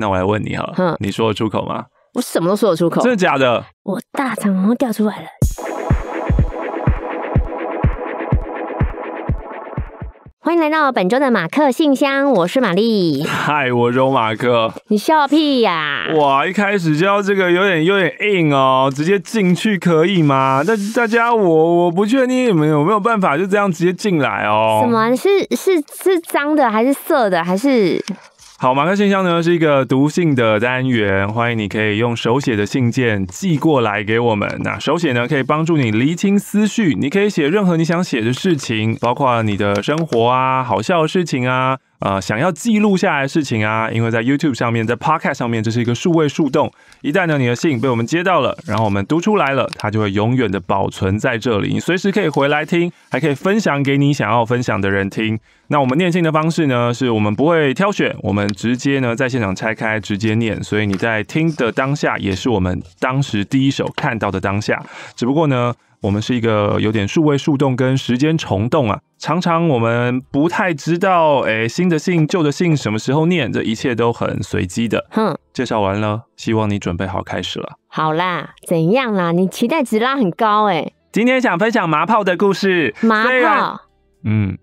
那我来问你好了，你说得出口吗？我什么都说得出口，真的假的？我大肠都掉出来了。欢迎来到本周的马克信箱，我是玛丽。嗨，我是马克。你笑屁呀！哇，一开始就要这个，有点有点硬哦，直接进去可以吗？但大家，我我不确定你们有没有办法就这样直接进来哦。什么？是是是脏的，还是涩的，还是？好，马克信箱呢是一个读信的单元，欢迎你可以用手写的信件寄过来给我们。那手写呢可以帮助你厘清思绪，你可以写任何你想写的事情，包括你的生活啊、好笑的事情啊。呃，想要记录下来的事情啊，因为在 YouTube 上面，在 Podcast 上面，这是一个数位树洞。一旦呢你的信被我们接到了，然后我们读出来了，它就会永远的保存在这里，你随时可以回来听，还可以分享给你想要分享的人听。那我们念信的方式呢，是我们不会挑选，我们直接呢在现场拆开直接念，所以你在听的当下，也是我们当时第一手看到的当下。只不过呢。我们是一个有点数位树洞跟时间虫洞啊，常常我们不太知道，哎，新的信、旧的信什么时候念，这一切都很随机的。哼，介绍完了，希望你准备好开始了。好啦，怎样啦？你期待值拉很高哎，今天想分享麻炮的故事。麻炮，嗯。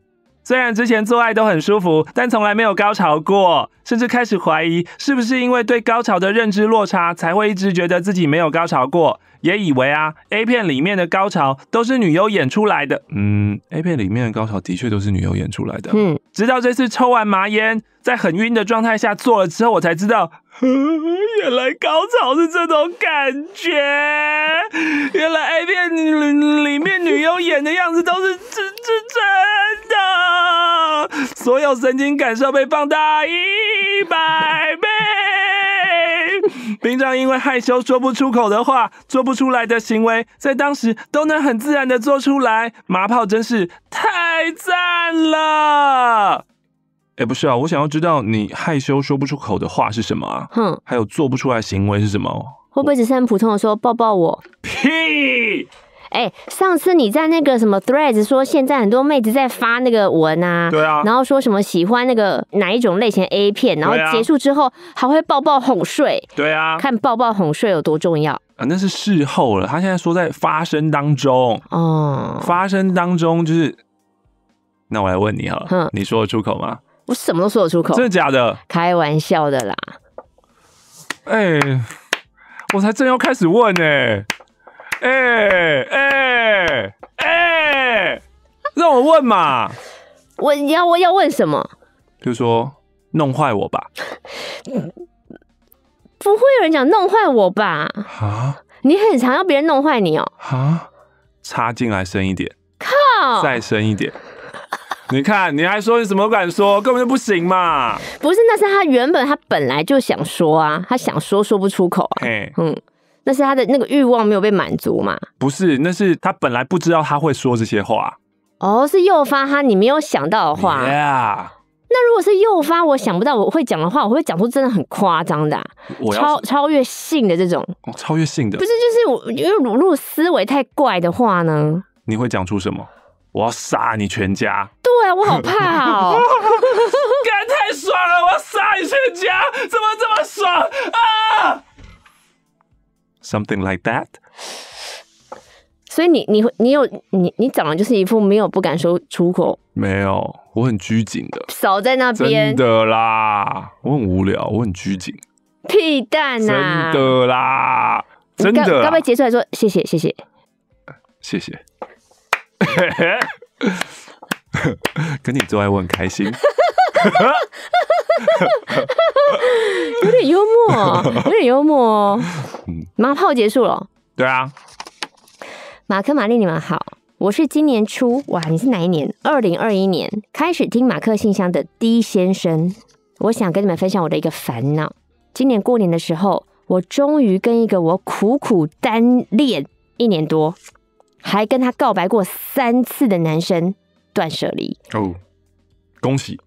虽然之前做爱都很舒服，但从来没有高潮过，甚至开始怀疑是不是因为对高潮的认知落差，才会一直觉得自己没有高潮过，也以为啊，A 片里面的高潮都是女优演出来的。嗯，A 片里面的高潮的确都是女优演出来的。嗯，直到这次抽完麻烟。在很晕的状态下做了之后，我才知道，原来高潮是这种感觉。原来 A 片里里面女优演的样子都是真、是真的，所有神经感受被放大一百倍。平常因为害羞说不出口的话，做不出来的行为，在当时都能很自然的做出来。麻炮真是太赞了。哎，不是啊，我想要知道你害羞说不出口的话是什么啊？哼，还有做不出来行为是什么？会不会只是很普通的说抱抱我？屁！哎，上次你在那个什么 Threads 说，现在很多妹子在发那个文啊，对啊，然后说什么喜欢那个哪一种类型 A 片，然后结束之后还会抱抱哄睡，对啊，看抱抱哄睡有多重要啊？那是事后了，他现在说在发生当中，哦，发生当中就是，那我来问你好了，你说得出口吗？我什么都说得出口，真的假的？开玩笑的啦！哎，我才正要开始问呢，哎哎哎，让我问嘛！我要要问什么？就说弄坏我吧。不会有人讲弄坏我吧？啊？你很常要别人弄坏你哦？啊？插进来深一点，靠，再深一点。你看，你还说你什么敢说？根本就不行嘛！不是，那是他原本他本来就想说啊，他想说说不出口啊。嗯，那是他的那个欲望没有被满足嘛？不是，那是他本来不知道他会说这些话。哦，是诱发他你没有想到的话。那如果是诱发我想不到我会讲的话，我会讲出真的很夸张的，超超越性的这种，哦，超越性的不是就是我因为如果思维太怪的话呢？你会讲出什么？我要杀你全家！对啊，我好怕哦！干太爽了！我要杀你全家！怎么这么爽啊？Something like that。所以你你你有你你长得就是一副没有不敢说出口。没有，我很拘谨的。少在那边。真的啦，我很无聊，我很拘谨。屁蛋呐！真的啦，真的。刚没结束来说，谢谢谢谢谢谢。跟 你做爱我很开心，有点幽默，有点幽默。嗯，马炮结束了。对啊，马克、玛丽，你们好，我是今年初，哇，你是哪一年？二零二一年开始听马克信箱的 D 先生，我想跟你们分享我的一个烦恼。今年过年的时候，我终于跟一个我苦苦单恋一年多。还跟他告白过三次的男生断舍离哦，恭喜，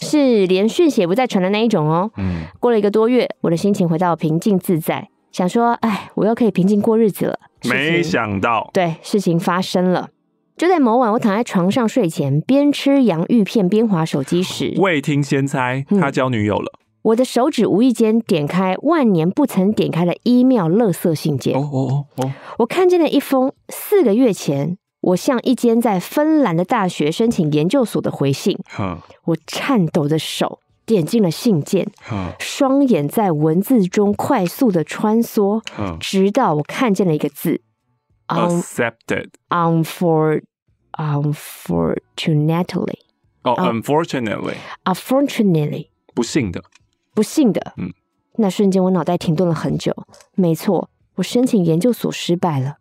是连续写不再传的那一种哦。嗯，过了一个多月，我的心情回到平静自在，想说，哎，我又可以平静过日子了。没想到，对事情发生了，就在某晚，我躺在床上睡前边吃洋芋片边划手机时，未听先猜，他交女友了。我的手指无意间点开万年不曾点开的伊庙垃圾信件。哦哦哦哦！我看见了一封四个月前我向一间在芬兰的大学申请研究所的回信。我颤抖的手点进了信件，双眼在文字中快速的穿梭，直到我看见了一个字：accepted。unfortunatelly。哦，unfortunately。unfortunately。不幸的。不幸的，嗯，那瞬间我脑袋停顿了很久。没错，我申请研究所失败了。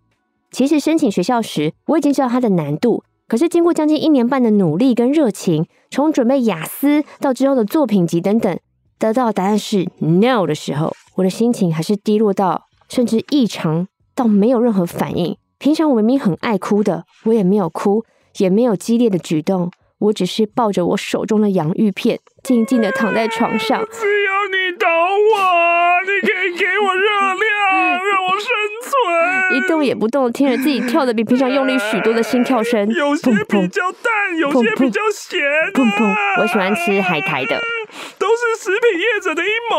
其实申请学校时，我已经知道它的难度。可是经过将近一年半的努力跟热情，从准备雅思到之后的作品集等等，得到的答案是 no 的时候，我的心情还是低落到甚至异常到没有任何反应。平常我明明很爱哭的，我也没有哭，也没有激烈的举动。我只是抱着我手中的洋芋片，静静的躺在床上。只有你懂我，你可以给我热量，让我生存。一动也不动，听着自己跳的比平常用力许多的心跳声。有些比较淡，有些比较咸。我喜欢吃海苔的。都是食品业者的阴谋。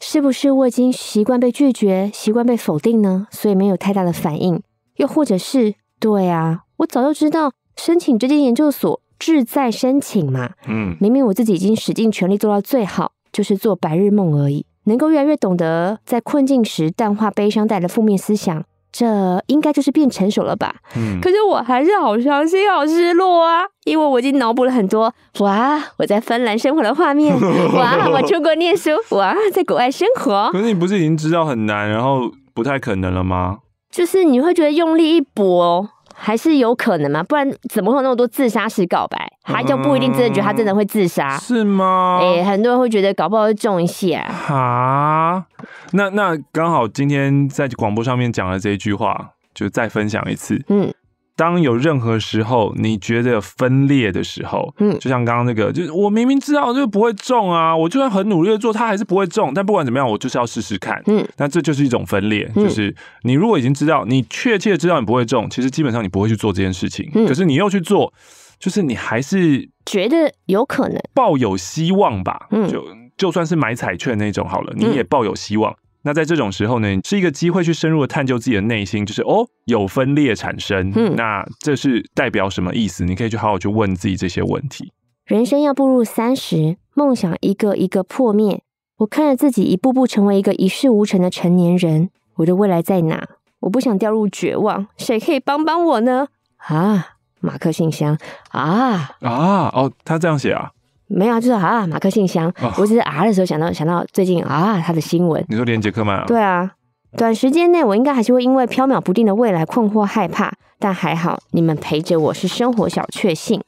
是不是我已经习惯被拒绝，习惯被否定呢？所以没有太大的反应。又或者是，对啊，我早就知道。申请这间研究所，志在申请嘛。嗯，明明我自己已经使尽全力做到最好，就是做白日梦而已。能够越来越懂得在困境时淡化悲伤带来的负面思想，这应该就是变成熟了吧。嗯，可是我还是好伤心、好失落啊，因为我已经脑补了很多哇，我在芬兰生活的画面，哇，我出国念书，哇，在国外生活。可是你不是已经知道很难，然后不太可能了吗？就是你会觉得用力一搏。还是有可能嘛，不然怎么会有那么多自杀式告白？他就不一定真的觉得他真的会自杀，是吗？哎，很多人会觉得搞不好会中一些啊，那那刚好今天在广播上面讲了这一句话，就再分享一次。嗯。当有任何时候你觉得分裂的时候，嗯，就像刚刚那个，就是我明明知道就不会中啊，我就算很努力的做，它还是不会中。但不管怎么样，我就是要试试看，嗯。那这就是一种分裂，就是你如果已经知道，你确切知道你不会中，其实基本上你不会去做这件事情。可是你又去做，就是你还是觉得有可能，抱有希望吧。就就算是买彩券那种好了，你也抱有希望。那在这种时候呢，是一个机会去深入的探究自己的内心，就是哦，有分裂产生，那这是代表什么意思？你可以去好好去问自己这些问题。人生要步入三十，梦想一个一个破灭，我看着自己一步步成为一个一事无成的成年人，我的未来在哪？我不想掉入绝望，谁可以帮帮我呢？啊，马克信箱啊啊哦，他这样写啊。没有，就是啊，马克信箱。我只是啊的时候想到想到最近啊他的新闻。你说连杰克吗？对啊，短时间内我应该还是会因为飘渺不定的未来困惑害怕，但还好你们陪着我是生活小确幸。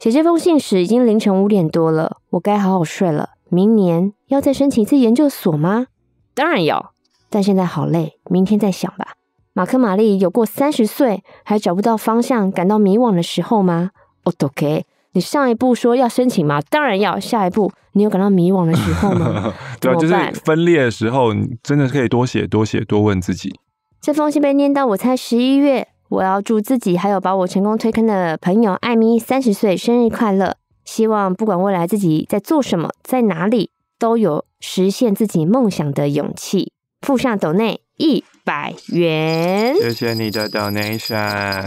写这封信时已经凌晨五点多了，我该好好睡了。明年要再申请一次研究所吗？当然要，但现在好累，明天再想吧。马克玛丽有过三十岁还找不到方向感到迷惘的时候吗 o 都给。你上一步说要申请吗？当然要。下一步你有感到迷惘的时候吗？对啊，就是分裂的时候，你真的可以多写、多写、多问自己。这封信被念到，我猜十一月，我要祝自己还有把我成功推坑的朋友艾米三十岁生日快乐。希望不管未来自己在做什么，在哪里，都有实现自己梦想的勇气。附上 d o n a t 一百元，谢谢你的 donation。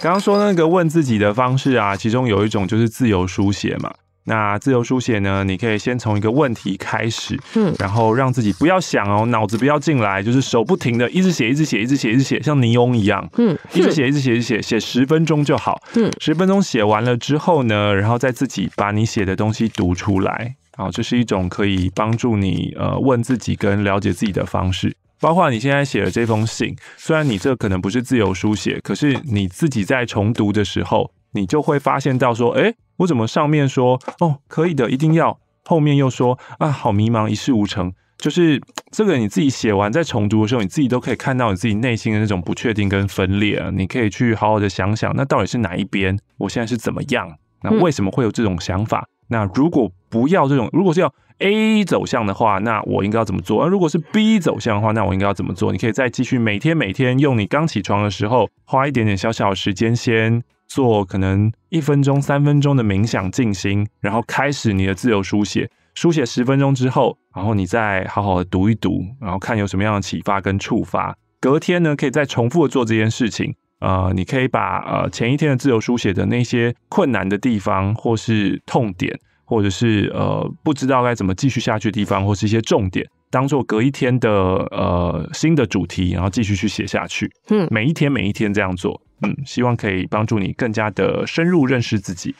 刚刚说那个问自己的方式啊，其中有一种就是自由书写嘛。那自由书写呢，你可以先从一个问题开始，嗯，然后让自己不要想哦，脑子不要进来，就是手不停的一直写，一直写，一直写，一直写，像泥翁一样，嗯，一直写，一直写，一直写，写十分钟就好，嗯，十分钟写完了之后呢，然后再自己把你写的东西读出来。啊，这是一种可以帮助你呃问自己跟了解自己的方式，包括你现在写的这封信，虽然你这可能不是自由书写，可是你自己在重读的时候，你就会发现到说，哎，我怎么上面说哦可以的一定要，后面又说啊好迷茫，一事无成，就是这个你自己写完在重读的时候，你自己都可以看到你自己内心的那种不确定跟分裂啊，你可以去好好的想想，那到底是哪一边，我现在是怎么样，那为什么会有这种想法？那如果不要这种，如果是要 A 走向的话，那我应该要怎么做？而如果是 B 走向的话，那我应该要怎么做？你可以再继续每天每天用你刚起床的时候，花一点点小小时间，先做可能一分钟、三分钟的冥想静心，然后开始你的自由书写。书写十分钟之后，然后你再好好的读一读，然后看有什么样的启发跟触发。隔天呢，可以再重复的做这件事情。呃，你可以把呃前一天的自由书写的那些困难的地方，或是痛点，或者是呃不知道该怎么继续下去的地方，或是一些重点，当做隔一天的呃新的主题，然后继续去写下去。嗯，每一天每一天这样做，嗯，希望可以帮助你更加的深入认识自己。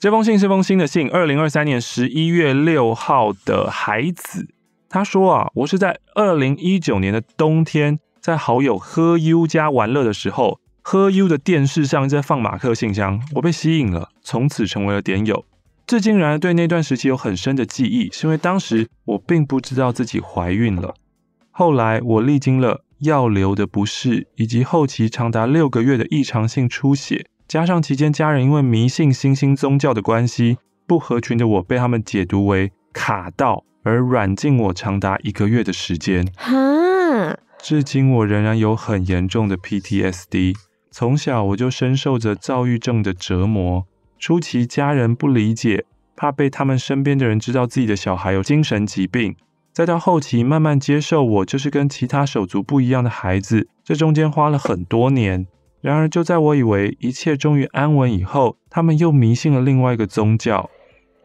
这封信是封新的信，二零二三年十一月六号的孩子，他说啊，我是在二零一九年的冬天，在好友喝 U 加玩乐的时候。喝 u 的电视上在放马克信箱，我被吸引了，从此成为了点友。这竟然对那段时期有很深的记忆，是因为当时我并不知道自己怀孕了。后来我历经了药流的不适，以及后期长达六个月的异常性出血，加上期间家人因为迷信新兴宗教的关系，不合群的我被他们解读为卡到，而软禁我长达一个月的时间。哈，至今我仍然有很严重的 PTSD。从小我就深受着躁郁症的折磨，初期家人不理解，怕被他们身边的人知道自己的小孩有精神疾病，再到后期慢慢接受我就是跟其他手足不一样的孩子，这中间花了很多年。然而，就在我以为一切终于安稳以后，他们又迷信了另外一个宗教。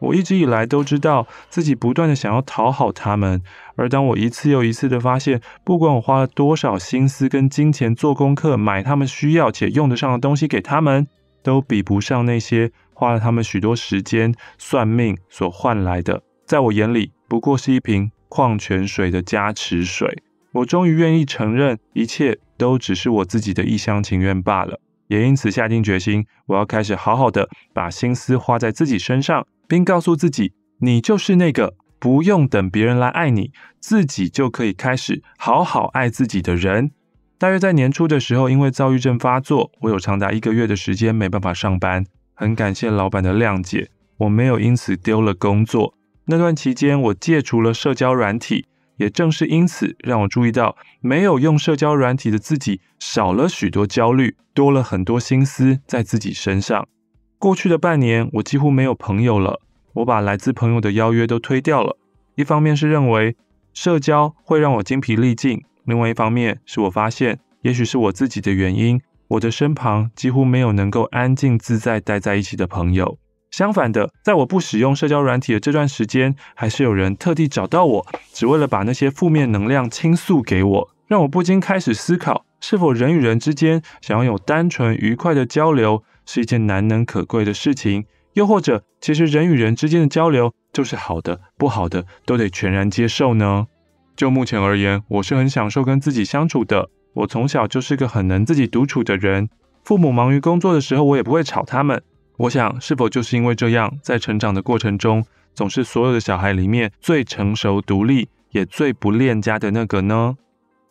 我一直以来都知道自己不断的想要讨好他们，而当我一次又一次的发现，不管我花了多少心思跟金钱做功课，买他们需要且用得上的东西给他们，都比不上那些花了他们许多时间算命所换来的。在我眼里，不过是一瓶矿泉水的加持水。我终于愿意承认，一切都只是我自己的一厢情愿罢了。也因此下定决心，我要开始好好的把心思花在自己身上。并告诉自己，你就是那个不用等别人来爱你，自己就可以开始好好爱自己的人。大约在年初的时候，因为躁郁症发作，我有长达一个月的时间没办法上班。很感谢老板的谅解，我没有因此丢了工作。那段期间，我戒除了社交软体，也正是因此让我注意到，没有用社交软体的自己少了许多焦虑，多了很多心思在自己身上。过去的半年，我几乎没有朋友了。我把来自朋友的邀约都推掉了。一方面是认为社交会让我精疲力尽，另外一方面是我发现，也许是我自己的原因，我的身旁几乎没有能够安静自在待在一起的朋友。相反的，在我不使用社交软体的这段时间，还是有人特地找到我，只为了把那些负面能量倾诉给我，让我不禁开始思考，是否人与人之间想要有单纯愉快的交流。是一件难能可贵的事情，又或者，其实人与人之间的交流就是好的，不好的都得全然接受呢？就目前而言，我是很享受跟自己相处的。我从小就是个很能自己独处的人，父母忙于工作的时候，我也不会吵他们。我想，是否就是因为这样，在成长的过程中，总是所有的小孩里面最成熟、独立，也最不恋家的那个呢？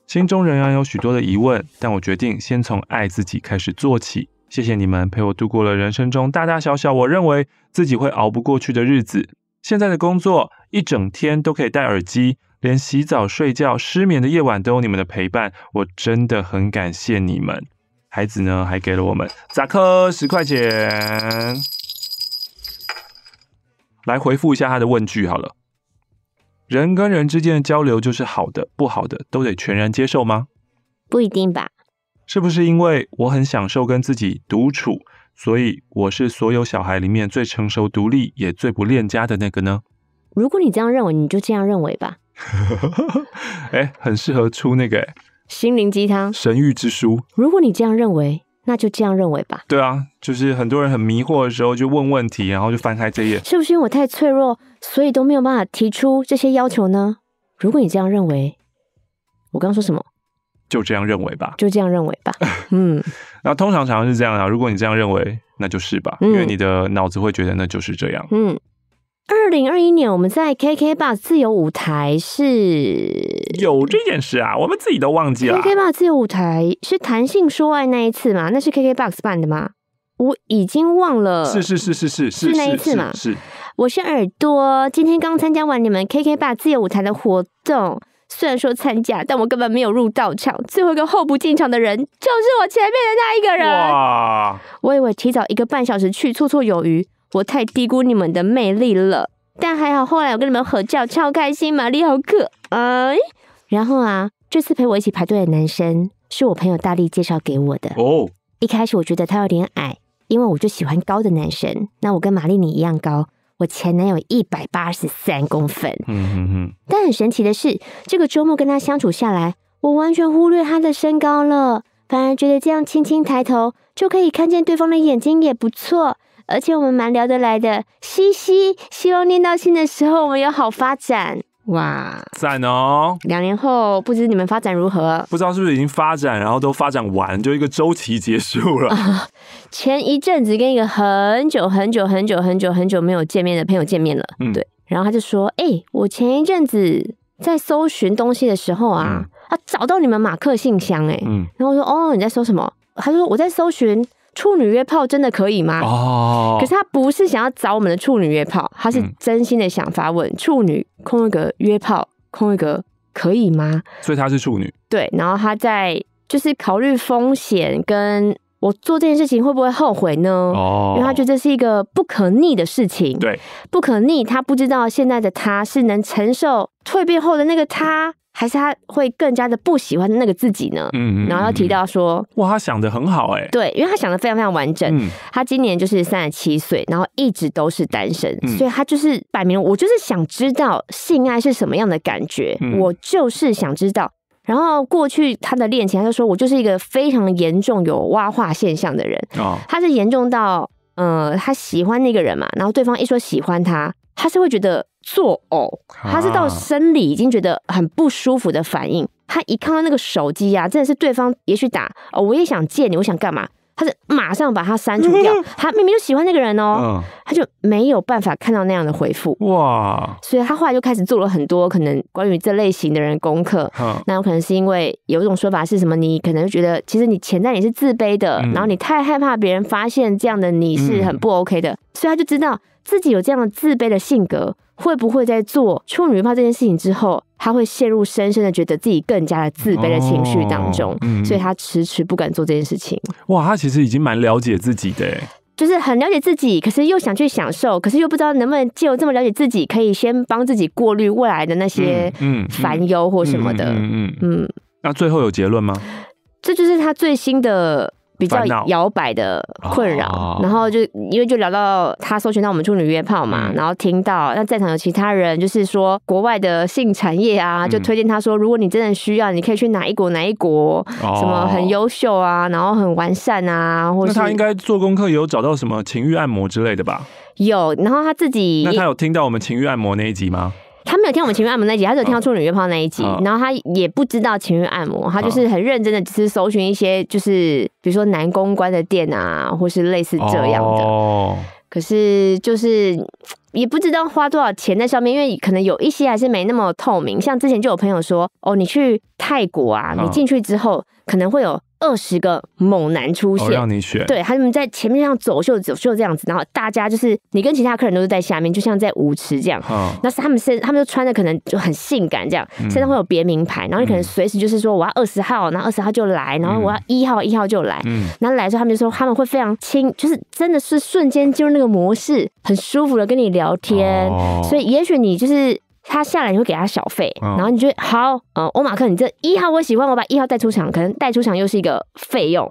心中仍然有许多的疑问，但我决定先从爱自己开始做起。谢谢你们陪我度过了人生中大大小小，我认为自己会熬不过去的日子。现在的工作一整天都可以戴耳机，连洗澡、睡觉、失眠的夜晚都有你们的陪伴，我真的很感谢你们。孩子呢，还给了我们扎克十块钱，来回复一下他的问句好了。人跟人之间的交流就是好的、不好的都得全然接受吗？不一定吧。是不是因为我很享受跟自己独处，所以我是所有小孩里面最成熟、独立也最不恋家的那个呢？如果你这样认为，你就这样认为吧。哎，很适合出那个心灵鸡汤《神谕之书》。如果你这样认为，那就这样认为吧。对啊，就是很多人很迷惑的时候就问问题，然后就翻开这页。是不是因为我太脆弱，所以都没有办法提出这些要求呢？如果你这样认为，我刚刚说什么？就这样认为吧，就这样认为吧。嗯，那通常常常是这样啊。如果你这样认为，那就是吧，因为你的脑子会觉得那就是这样。嗯，二零二一年我们在 k k b u s 自由舞台是有这件事啊，我们自己都忘记了。k k b u s 自由舞台是《弹性说爱》那一次嘛？那是 k k b u s 办的吗？我已经忘了。是是是是是是那一次嘛？是，我是耳朵，今天刚参加完你们 k k b u s 自由舞台的活动。虽然说参加，但我根本没有入道场。最后一个候补进场的人，就是我前面的那一个人。哇！我以为提早一个半小时去绰绰有余，我太低估你们的魅力了。但还好，后来我跟你们合照，超开心。玛丽好可爱。然后啊，这次陪我一起排队的男生，是我朋友大力介绍给我的。哦。一开始我觉得他有点矮，因为我就喜欢高的男生。那我跟玛丽你一样高。我前男友一百八十三公分，嗯哼哼。但很神奇的是，这个周末跟他相处下来，我完全忽略他的身高了，反而觉得这样轻轻抬头就可以看见对方的眼睛也不错，而且我们蛮聊得来的，嘻嘻，希望念到信的时候我们有好发展。哇，在呢！两年后，不知你们发展如何？不知道是不是已经发展，然后都发展完，就一个周期结束了。前一阵子跟一个很久很久很久很久很久没有见面的朋友见面了，嗯，对，然后他就说：“哎，我前一阵子在搜寻东西的时候啊，他找到你们马克信箱，哎，嗯，然后我说：‘哦，你在搜什么？’他说：‘我在搜寻。’处女约炮真的可以吗？哦，可是他不是想要找我们的处女约炮，他是真心的想发问：处女空一个约炮空一个可以吗？所以他是处女。对，然后他在就是考虑风险，跟我做这件事情会不会后悔呢？哦，因为他觉得这是一个不可逆的事情，对，不可逆。他不知道现在的他是能承受蜕变后的那个他。还是他会更加的不喜欢那个自己呢？嗯嗯。然后要提到说：“哇，他想的很好哎。”对，因为他想的非常非常完整。嗯。他今年就是三十七岁，然后一直都是单身，所以他就是摆明我就是想知道性爱是什么样的感觉，我就是想知道。然后过去他的恋情，他就说我就是一个非常严重有挖化现象的人。哦。他是严重到，呃，他喜欢那个人嘛，然后对方一说喜欢他。他是会觉得作呕，他是到生理已经觉得很不舒服的反应。他一看到那个手机呀，真的是对方也许打哦，我也想见你，我想干嘛？他是马上把他删除掉，他明明就喜欢那个人哦，他就没有办法看到那样的回复哇，所以他后来就开始做了很多可能关于这类型的人功课。那有可能是因为有一种说法是什么，你可能觉得其实你潜在你是自卑的，然后你太害怕别人发现这样的你是很不 OK 的，所以他就知道自己有这样的自卑的性格。会不会在做处女膜这件事情之后，他会陷入深深的觉得自己更加的自卑的情绪当中，所以他迟迟不敢做这件事情。哇，他其实已经蛮了解自己的，就是很了解自己，可是又想去享受，可是又不知道能不能借由这么了解自己，可以先帮自己过滤未来的那些嗯烦忧或什么的。嗯嗯嗯。那最后有结论吗？这就是他最新的。比较摇摆的困扰，然后就因为就聊到他搜寻到我们处女约炮嘛，然后听到那在场有其他人就是说国外的性产业啊，就推荐他说，如果你真的需要，你可以去哪一国哪一国，什么很优秀啊，然后很完善啊，或者他应该做功课有找到什么情欲按摩之类的吧？有，然后他自己那他有听到我们情欲按摩那一集吗？他没有听我们情欲按摩那一集，他只有听到处女约炮那一集，然后他也不知道情欲按摩，他就是很认真的，只是搜寻一些，就是比如说男公关的店啊，或是类似这样的。哦，可是就是也不知道花多少钱在上面，因为可能有一些还是没那么透明。像之前就有朋友说，哦，你去泰国啊，你进去之后可能会有。二十个猛男出现，要你选，对，他们在前面像走秀，走秀这样子，然后大家就是你跟其他客人都是在下面，就像在舞池这样。那是他们身，他们就穿的可能就很性感这样，身上会有别名牌，然后你可能随时就是说我要二十号，然后二十号就来，然后我要一号，一号就来。嗯，那来的时候他们就说他们会非常轻，就是真的是瞬间进入那个模式，很舒服的跟你聊天。哦，所以也许你就是。他下来你会给他小费，然后你就好，呃，欧马克，你这一号我喜欢，我把一号带出场，可能带出场又是一个费用，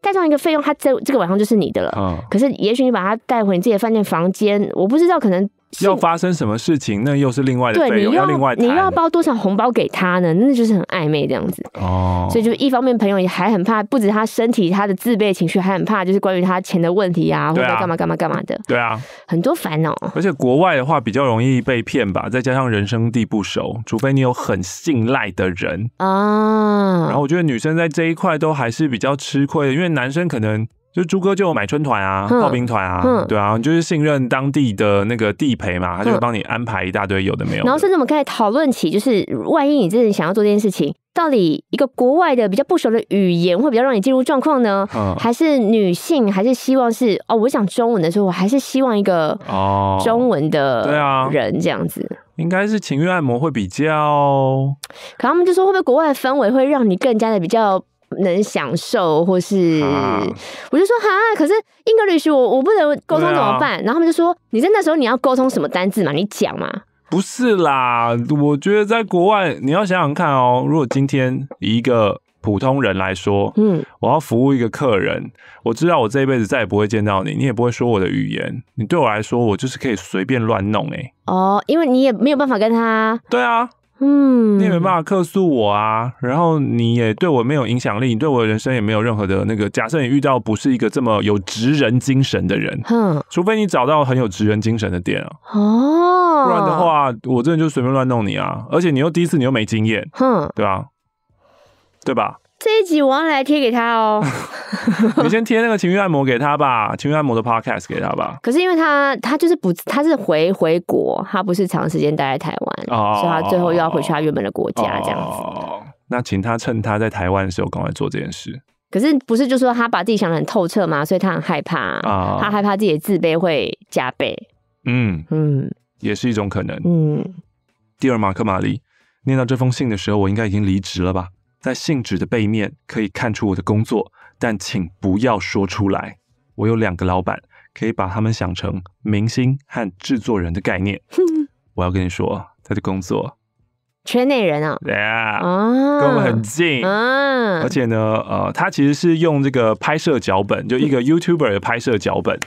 带上一个费用，他这这个晚上就是你的了。可是也许你把他带回你自己的饭店房间，我不知道，可能。要发生什么事情，那又是另外的费用。要另外，你又要包多少红包给他呢？那就是很暧昧这样子。哦，所以就一方面朋友也还很怕，不止他身体，他的自备情绪还很怕，就是关于他钱的问题啊，或者干嘛干嘛干嘛的。对啊，很多烦恼。而且国外的话比较容易被骗吧，再加上人生地不熟，除非你有很信赖的人啊。然后我觉得女生在这一块都还是比较吃亏的，因为男生可能。就朱哥就买春团啊，炮兵团啊，对啊，就是信任当地的那个地陪嘛，他就帮你安排一大堆有的没有。然后甚至我们开始讨论起，就是万一你真的想要做这件事情，到底一个国外的比较不熟的语言会比较让你进入状况呢，还是女性，还是希望是哦，我讲中文的时候，我还是希望一个哦中文的对啊人这样子，应该是情欲按摩会比较。可他们就说，会不会国外的氛围会让你更加的比较？能享受，或是，我就说哈，可是英格律师，我我不能沟通怎么办？然后他们就说，你在那时候你要沟通什么单字嘛？你讲嘛？不是啦，我觉得在国外你要想想看哦，如果今天一个普通人来说，嗯，我要服务一个客人，我知道我这一辈子再也不会见到你，你也不会说我的语言，你对我来说，我就是可以随便乱弄哎。哦，因为你也没有办法跟他。对啊。嗯，你也没办法克诉我啊。然后你也对我没有影响力，你对我的人生也没有任何的那个。假设你遇到不是一个这么有职人精神的人，嗯，除非你找到很有职人精神的店啊，哦，不然的话，我真的就随便乱弄你啊。而且你又第一次，你又没经验，哼，对吧？对吧？这一集我要来贴给他哦，你先贴那个情绪按摩给他吧，情绪按摩的 podcast 给他吧。可是因为他他就是不，他是回回国，他不是长时间待在台湾，所以他最后又要回去他原本的国家这样子。那请他趁他在台湾的时候赶快做这件事。可是不是就说他把自己想的很透彻吗？所以他很害怕，他害怕自己的自卑会加倍。嗯嗯，也是一种可能。嗯。第二，马克玛丽念到这封信的时候，我应该已经离职了吧？在信纸的背面可以看出我的工作，但请不要说出来。我有两个老板，可以把他们想成明星和制作人的概念。我要跟你说，他的工作圈内人啊，对啊，跟我很近啊。而且呢，呃，他其实是用这个拍摄脚本，就一个 YouTuber 的拍摄脚本。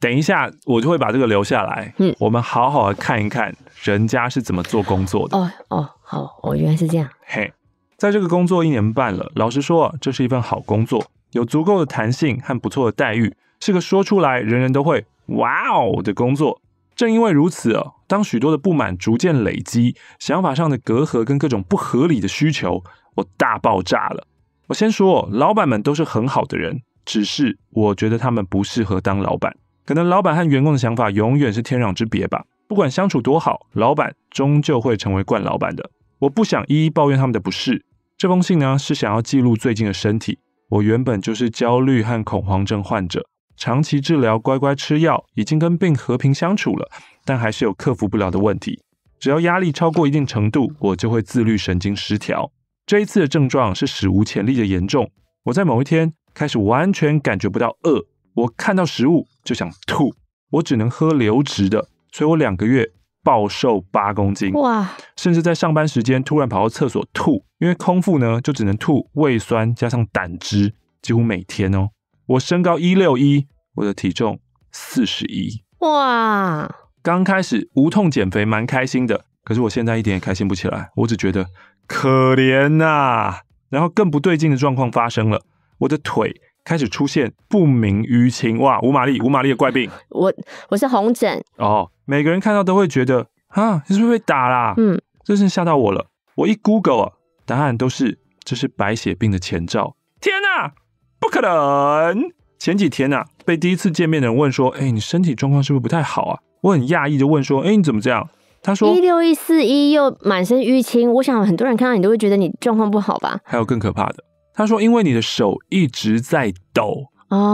等一下，我就会把这个留下来。嗯，我们好好的看一看人家是怎么做工作的。哦哦。哦，我原来是这样。嘿，在这个工作一年半了，老实说，这是一份好工作，有足够的弹性和不错的待遇，是个说出来人人都会哇哦的工作。正因为如此哦，当许多的不满逐渐累积，想法上的隔阂跟各种不合理的需求，我大爆炸了。我先说，老板们都是很好的人，只是我觉得他们不适合当老板。可能老板和员工的想法永远是天壤之别吧。不管相处多好，老板终究会成为惯老板的。我不想一一抱怨他们的不适。这封信呢，是想要记录最近的身体。我原本就是焦虑和恐慌症患者，长期治疗，乖乖吃药，已经跟病和平相处了，但还是有克服不了的问题。只要压力超过一定程度，我就会自律神经失调。这一次的症状是史无前例的严重。我在某一天开始完全感觉不到饿，我看到食物就想吐，我只能喝流质的，所以我两个月。暴瘦八公斤哇！甚至在上班时间突然跑到厕所吐，因为空腹呢，就只能吐胃酸加上胆汁，几乎每天哦。我身高一六一，我的体重四十一哇！刚开始无痛减肥蛮开心的，可是我现在一点也开心不起来，我只觉得可怜呐。然后更不对劲的状况发生了，我的腿开始出现不明淤青哇！五马力，五马力的怪病，我我是红疹哦。每个人看到都会觉得啊，你是不是被打啦？嗯，真是吓到我了。我一 Google，啊，答案都是这是白血病的前兆。天哪，不可能！前几天啊，被第一次见面的人问说：“哎，你身体状况是不是不太好啊？”我很讶异，就问说：“哎，你怎么这样？”他说：“一六一四一又满身淤青。”我想很多人看到你都会觉得你状况不好吧？还有更可怕的，他说：“因为你的手一直在抖，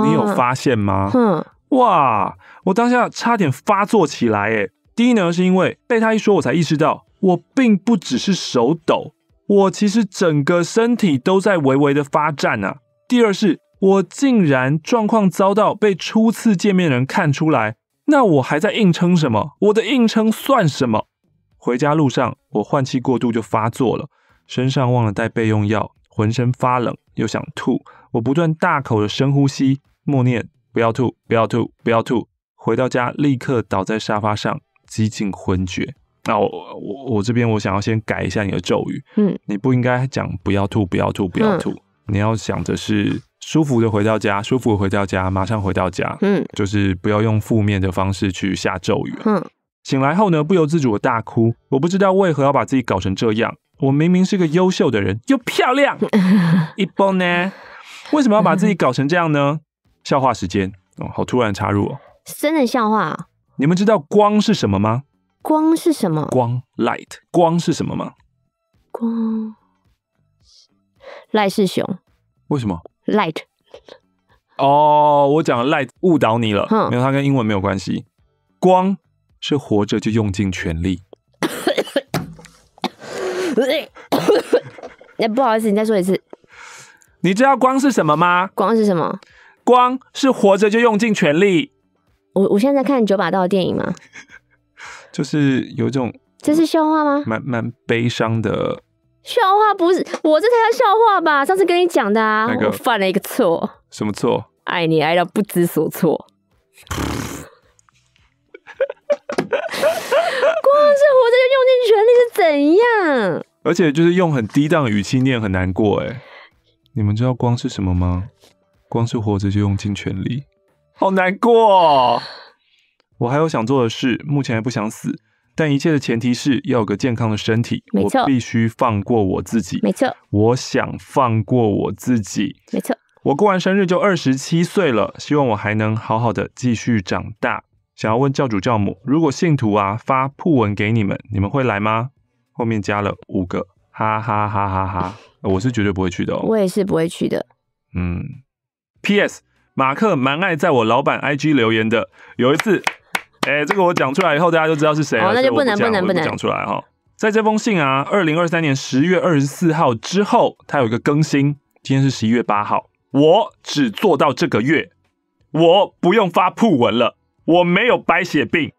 你有发现吗？”哼。哇！我当下差点发作起来诶。第一呢，是因为被他一说，我才意识到我并不只是手抖，我其实整个身体都在微微的发颤啊。第二是，我竟然状况遭到被初次见面人看出来，那我还在硬撑什么？我的硬撑算什么？回家路上，我换气过度就发作了，身上忘了带备用药，浑身发冷又想吐，我不断大口的深呼吸，默念。不要吐！不要吐！不要吐！回到家，立刻倒在沙发上，几近昏厥。那我我我这边，我想要先改一下你的咒语。嗯，你不应该讲“不要吐，不要吐，不要吐”。你要想的是舒服的回到家，舒服的回到家，马上回到家。嗯，就是不要用负面的方式去下咒语。嗯，醒来后呢，不由自主的大哭。我不知道为何要把自己搞成这样。我明明是个优秀的人，又漂亮，一波呢？为什么要把自己搞成这样呢？笑话时间哦，好突然插入哦。真的笑话，你们知道光是什么吗？光是什么？光，light。光是什么吗？光，赖世雄。为什么？light。哦，我讲 light 误导你了，没有，它跟英文没有关系。光是活着就用尽全力。那不好意思，你再说一次。你知道光是什么吗？光是什么？光是活着就用尽全力，我我现在看九把刀的电影吗？就是有一种，这是笑话吗？蛮蛮悲伤的笑话，不是我这才叫笑话吧？上次跟你讲的，啊，我犯了一个错，什么错？爱你爱到不知所措。光是活着就用尽全力是怎样？而且就是用很低档语气念，很难过哎。你们知道光是什么吗？光是活着就用尽全力，好难过。我还有想做的事，目前还不想死，但一切的前提是要有个健康的身体。没错，必须放过我自己。没错，我想放过我自己。没错，我过完生日就二十七岁了，希望我还能好好的继续长大。想要问教主教母，如果信徒啊发铺文给你们，你们会来吗？后面加了五个，哈哈哈哈哈！我是绝对不会去的哦。我也是不会去的。嗯。P.S. 马克蛮爱在我老板 IG 留言的。有一次，哎，这个我讲出来以后，大家就知道是谁了。哦，那就不能不能不能讲出来哈。在这封信啊，二零二三年十月二十四号之后，它有一个更新。今天是十一月八号，我只做到这个月，我不用发铺文了，我没有白血病，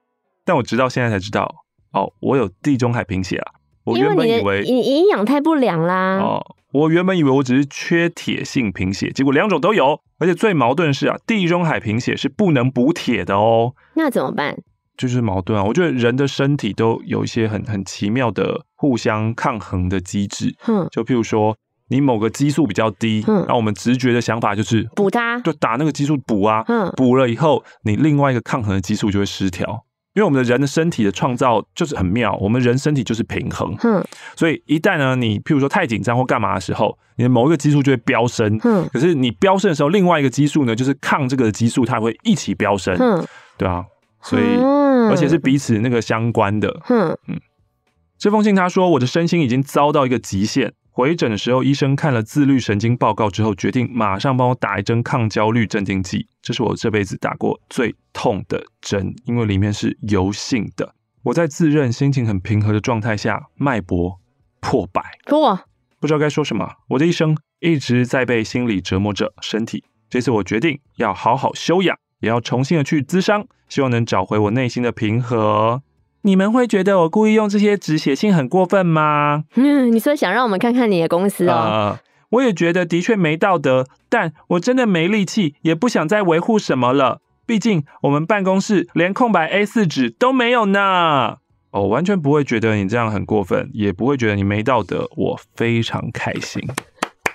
但我直到现在才知道，哦，我有地中海贫血啊。我原本以为你营养太不良啦。哦。我原本以为我只是缺铁性贫血，结果两种都有，而且最矛盾的是啊，地中海贫血是不能补铁的哦。那怎么办？就是矛盾啊！我觉得人的身体都有一些很很奇妙的互相抗衡的机制。嗯，就譬如说你某个激素比较低，嗯，那我们直觉的想法就是补它，就打那个激素补啊。嗯，补了以后，你另外一个抗衡的激素就会失调。因为我们的人的身体的创造就是很妙，我们人身体就是平衡。嗯，所以一旦呢，你譬如说太紧张或干嘛的时候，你的某一个激素就会飙升。嗯，可是你飙升的时候，另外一个激素呢，就是抗这个激素，它会一起飙升。嗯，对啊，所以而且是彼此那个相关的。嗯嗯，这封信他说，我的身心已经遭到一个极限。回诊的时候，医生看了自律神经报告之后，决定马上帮我打一针抗焦虑镇定剂。这是我这辈子打过最痛的针，因为里面是油性的。我在自认心情很平和的状态下，脉搏破百，破，不知道该说什么。我的一生一直在被心理折磨着身体，这次我决定要好好休养，也要重新的去滋伤，希望能找回我内心的平和。你们会觉得我故意用这些纸写信很过分吗？嗯，你说想让我们看看你的公司哦。我也觉得的确没道德，但我真的没力气，也不想再维护什么了。毕竟我们办公室连空白 A 四纸都没有呢。哦，完全不会觉得你这样很过分，也不会觉得你没道德。我非常开心，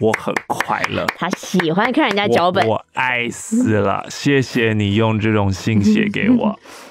我很快乐。他喜欢看人家脚本，我爱死了。谢谢你用这种信写给我。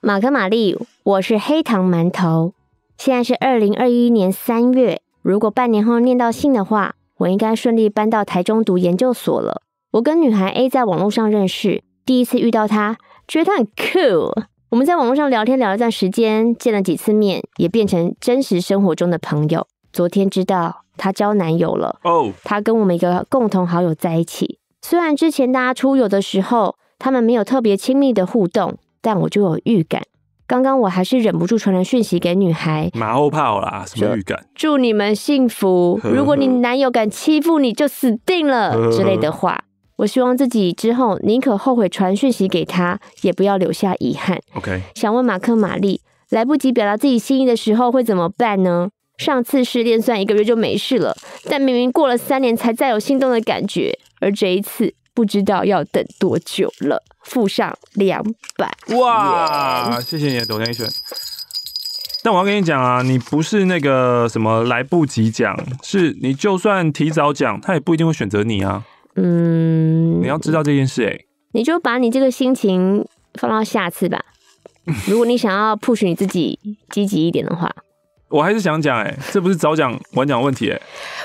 马克玛丽，我是黑糖馒头。现在是二零二一年三月。如果半年后念到信的话，我应该顺利搬到台中读研究所了。我跟女孩 A 在网络上认识，第一次遇到她，觉得她很酷。我们在网络上聊天聊了一段时间，见了几次面，也变成真实生活中的朋友。昨天知道她交男友了，哦，她跟我们一个共同好友在一起。虽然之前大家出游的时候，他们没有特别亲密的互动。但我就有预感，刚刚我还是忍不住传了讯息给女孩，马后炮啦，什么预感？祝你们幸福！如果你男友敢欺负你，就死定了之类的话。我希望自己之后宁可后悔传讯息给他，也不要留下遗憾。OK。想问马克、玛丽，来不及表达自己心意的时候会怎么办呢？上次失恋算一个月就没事了，但明明过了三年才再有心动的感觉，而这一次。不知道要等多久了，付上两百哇！谢谢你的抖音一但我要跟你讲啊，你不是那个什么来不及讲，是你就算提早讲，他也不一定会选择你啊。嗯。你要知道这件事，哎。你就把你这个心情放到下次吧。如果你想要 push 你自己积极一点的话，我还是想讲，哎，这不是早讲晚讲问题，哎。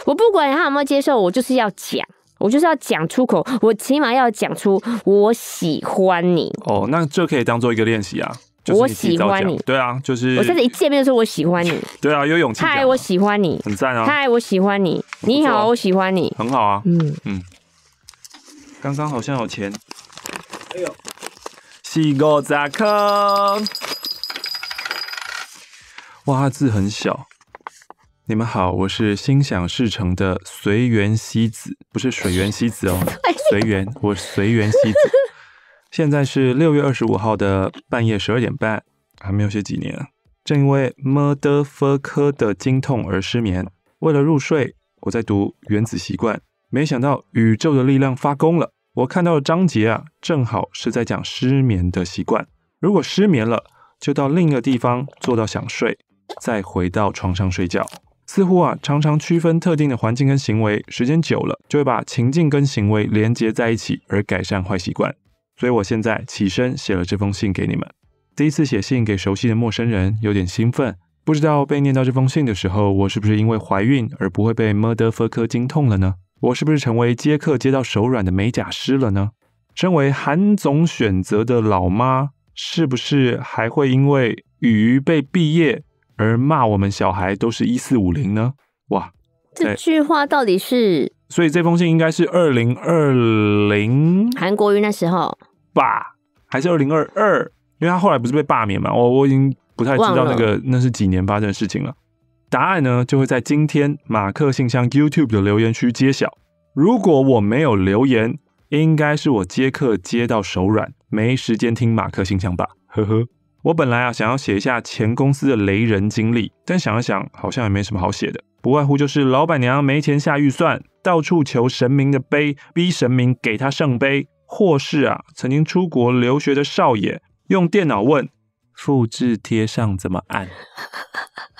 我不管他有没有接受，我就是要讲。我就是要讲出口，我起码要讲出我喜欢你。哦，那这可以当做一个练习啊。我喜欢你。对啊，就是。我甚至一见面的时候，我喜欢你。对啊，有勇气。嗨，我喜欢你，很赞啊。嗨，我喜欢你。你好，我喜欢你，很好啊。嗯嗯，刚刚好像有钱。哎呦，四个钻坑。哇，字很小。你们好，我是心想事成的随缘西子，不是水源西子哦，随缘，我随缘西子。现在是六月二十五号的半夜十二点半，还没有写几年。正因为 m u r d e r f u c k 的经痛而失眠，为了入睡，我在读《原子习惯》，没想到宇宙的力量发功了，我看到的章节啊，正好是在讲失眠的习惯。如果失眠了，就到另一个地方坐到想睡，再回到床上睡觉。似乎啊，常常区分特定的环境跟行为，时间久了就会把情境跟行为连接在一起，而改善坏习惯。所以我现在起身写了这封信给你们。第一次写信给熟悉的陌生人，有点兴奋。不知道被念到这封信的时候，我是不是因为怀孕而不会被 murder fuck 疼痛了呢？我是不是成为接客接到手软的美甲师了呢？身为韩总选择的老妈，是不是还会因为鱼被毕业？而骂我们小孩都是一四五零呢？哇，这句话到底是……所以这封信应该是二零二零韩国瑜那时候吧，还是二零二二？因为他后来不是被罢免嘛？我我已经不太知道那个那是几年发生的事情了。答案呢就会在今天马克信箱 YouTube 的留言区揭晓。如果我没有留言，应该是我接客接到手软，没时间听马克信箱吧？呵呵。我本来啊想要写一下前公司的雷人经历，但想了想，好像也没什么好写的，不外乎就是老板娘没钱下预算，到处求神明的碑，逼神明给他圣杯，或是啊曾经出国留学的少爷用电脑问复制贴上怎么按？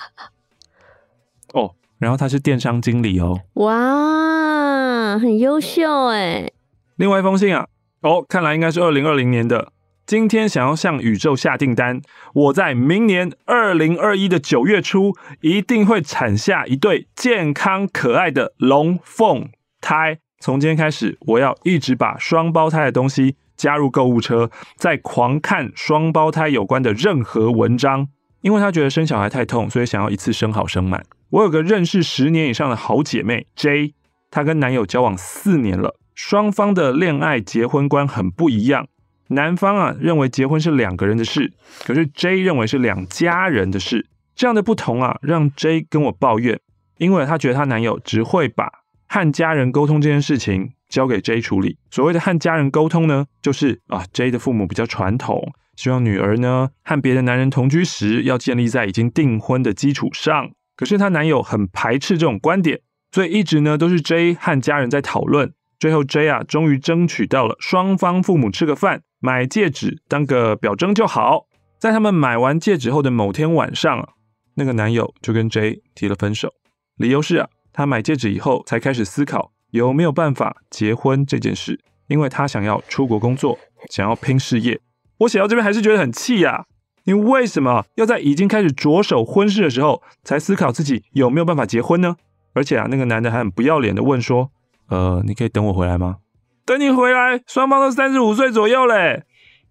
哦，然后他是电商经理哦，哇，很优秀哎。另外一封信啊，哦，看来应该是二零二零年的。今天想要向宇宙下订单，我在明年二零二一的九月初一定会产下一对健康可爱的龙凤胎。从今天开始，我要一直把双胞胎的东西加入购物车，再狂看双胞胎有关的任何文章。因为她觉得生小孩太痛，所以想要一次生好生满。我有个认识十年以上的好姐妹 J，她跟男友交往四年了，双方的恋爱结婚观很不一样。男方啊认为结婚是两个人的事，可是 J 认为是两家人的事。这样的不同啊，让 J 跟我抱怨，因为她觉得她男友只会把和家人沟通这件事情交给 J 处理。所谓的和家人沟通呢，就是啊，J 的父母比较传统，希望女儿呢和别的男人同居时要建立在已经订婚的基础上。可是她男友很排斥这种观点，所以一直呢都是 J 和家人在讨论。最后 J 啊，终于争取到了双方父母吃个饭。买戒指当个表征就好。在他们买完戒指后的某天晚上，那个男友就跟 J 提了分手，理由是啊，他买戒指以后才开始思考有没有办法结婚这件事，因为他想要出国工作，想要拼事业。我写到这边还是觉得很气呀，你为什么要在已经开始着手婚事的时候才思考自己有没有办法结婚呢？而且啊，那个男的还很不要脸的问说，呃，你可以等我回来吗？等你回来，双方都三十五岁左右嘞。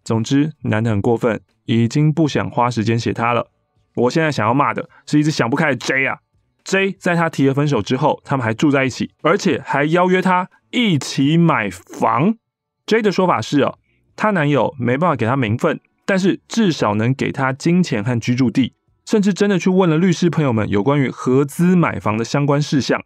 总之，男的很过分，已经不想花时间写他了。我现在想要骂的是一直想不开的 J 啊。J 在他提了分手之后，他们还住在一起，而且还邀约他一起买房。J 的说法是哦，她男友没办法给她名分，但是至少能给她金钱和居住地，甚至真的去问了律师朋友们有关于合资买房的相关事项。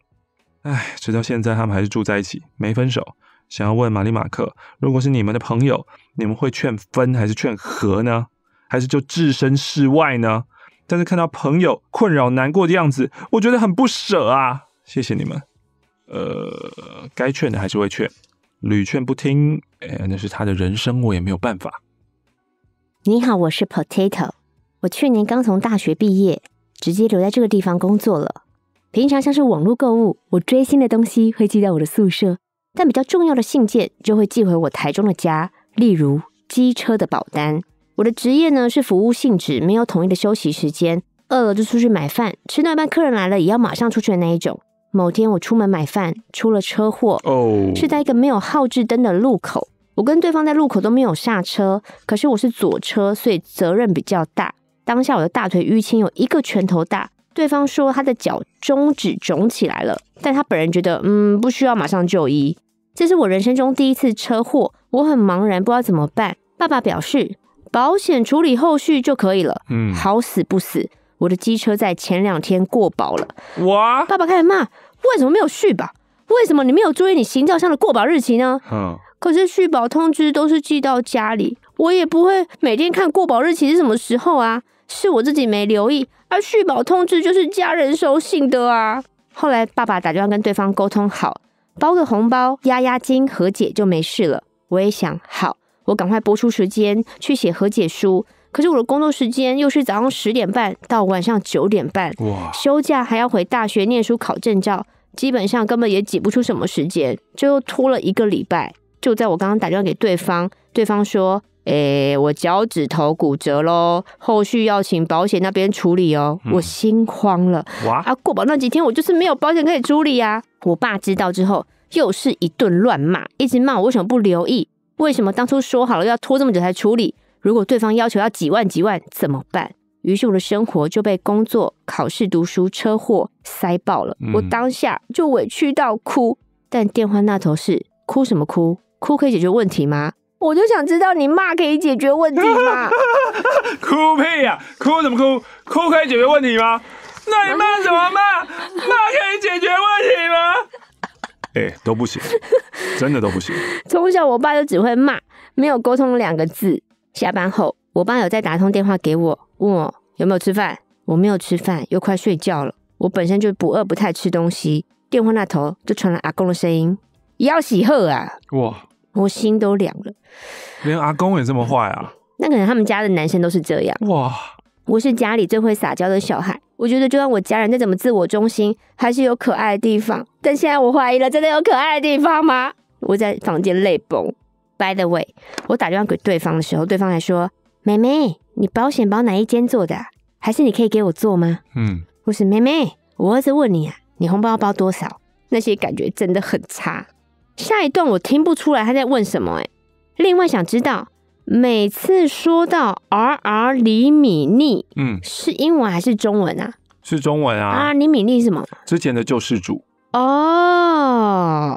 唉，直到现在他们还是住在一起，没分手。想要问玛丽马克，如果是你们的朋友，你们会劝分还是劝和呢？还是就置身事外呢？但是看到朋友困扰难过的样子，我觉得很不舍啊。谢谢你们。呃，该劝的还是会劝，屡劝不听，呃，那是他的人生，我也没有办法。你好，我是 Potato，我去年刚从大学毕业，直接留在这个地方工作了。平常像是网络购物，我追星的东西会寄到我的宿舍。但比较重要的信件就会寄回我台中的家，例如机车的保单。我的职业呢是服务性质，没有统一的休息时间，饿了就出去买饭，吃那半客人来了也要马上出去的那一种。某天我出门买饭，出了车祸，是在一个没有号志灯的路口，我跟对方在路口都没有下车，可是我是左车，所以责任比较大。当下我的大腿淤青有一个拳头大。对方说他的脚中指肿起来了，但他本人觉得嗯不需要马上就医。这是我人生中第一次车祸，我很茫然，不知道怎么办。爸爸表示保险处理后续就可以了。嗯，好死不死，我的机车在前两天过保了。我爸爸开始骂：为什么没有续保？为什么你没有注意你行照上的过保日期呢？嗯，可是续保通知都是寄到家里，我也不会每天看过保日期是什么时候啊。是我自己没留意，而续保通知就是家人收信的啊。后来爸爸打电话跟对方沟通好，包个红包压压惊，和解就没事了。我也想好，我赶快拨出时间去写和解书。可是我的工作时间又是早上十点半到晚上九点半，哇！休假还要回大学念书考证照，基本上根本也挤不出什么时间，就又拖了一个礼拜。就在我刚刚打电话给对方，对方说。诶，我脚趾头骨折喽，后续要请保险那边处理哦，我心慌了。哇！啊，过保那几天我就是没有保险可以处理呀。我爸知道之后又是一顿乱骂，一直骂我为什么不留意，为什么当初说好了要拖这么久才处理，如果对方要求要几万几万怎么办？于是我的生活就被工作、考试、读书、车祸塞爆了。我当下就委屈到哭，但电话那头是哭什么哭？哭可以解决问题吗？我就想知道你骂可以解决问题吗？哭屁呀！哭怎么哭？哭可以解决问题吗？那你骂怎么骂？骂可以解决问题吗？哎，都不行，真的都不行。从小我爸就只会骂，没有沟通两个字。下班后，我爸有再打通电话给我，问我有没有吃饭。我没有吃饭，又快睡觉了。我本身就不饿，不太吃东西。电话那头就传来阿公的声音：要洗喝啊！哇。我心都凉了，连阿公也这么坏啊！那可能他们家的男生都是这样哇！我是家里最会撒娇的小孩，我觉得就算我家人再怎么自我中心，还是有可爱的地方。但现在我怀疑了，真的有可爱的地方吗？我在房间泪崩。By the way，我打电话给对方的时候，对方还说：“妹妹，你保险包哪一间做的？还是你可以给我做吗？”嗯，我是妹妹，我是问你啊，你红包包多少？那些感觉真的很差。下一段我听不出来他在问什么哎，另外想知道每次说到 R R 厘米腻，嗯，是英文还是中文啊？是中文啊 R 厘米利什么？之前的救世主哦。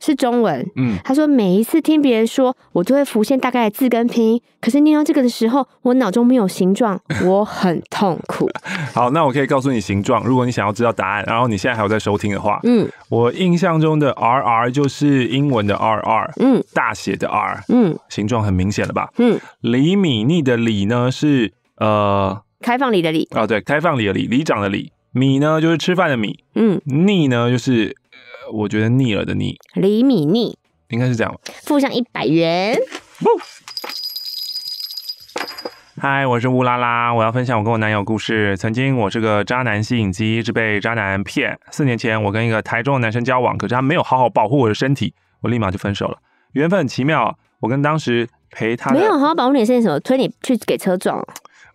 是中文，嗯，他说每一次听别人说，我就会浮现大概字跟拼音，可是念到这个的时候，我脑中没有形状，我很痛苦。好，那我可以告诉你形状，如果你想要知道答案，然后你现在还有在收听的话，嗯，我印象中的 R R 就是英文的 R R，嗯，大写的 R，嗯，形状很明显了吧，嗯，李米腻的李呢是呃开放里的李哦，对，开放里的李，里长的李，米呢就是吃饭的米，嗯，腻呢就是。我觉得腻了的腻，厘米腻，应该是这样。负向一百元。嗨，我是乌拉拉，我要分享我跟我男友故事。曾经我是个渣男吸引机，一直被渣男骗。四年前我跟一个台中的男生交往，可是他没有好好保护我的身体，我立马就分手了。缘分很奇妙我跟当时陪他没有好好保护你身体，什么推你去给车撞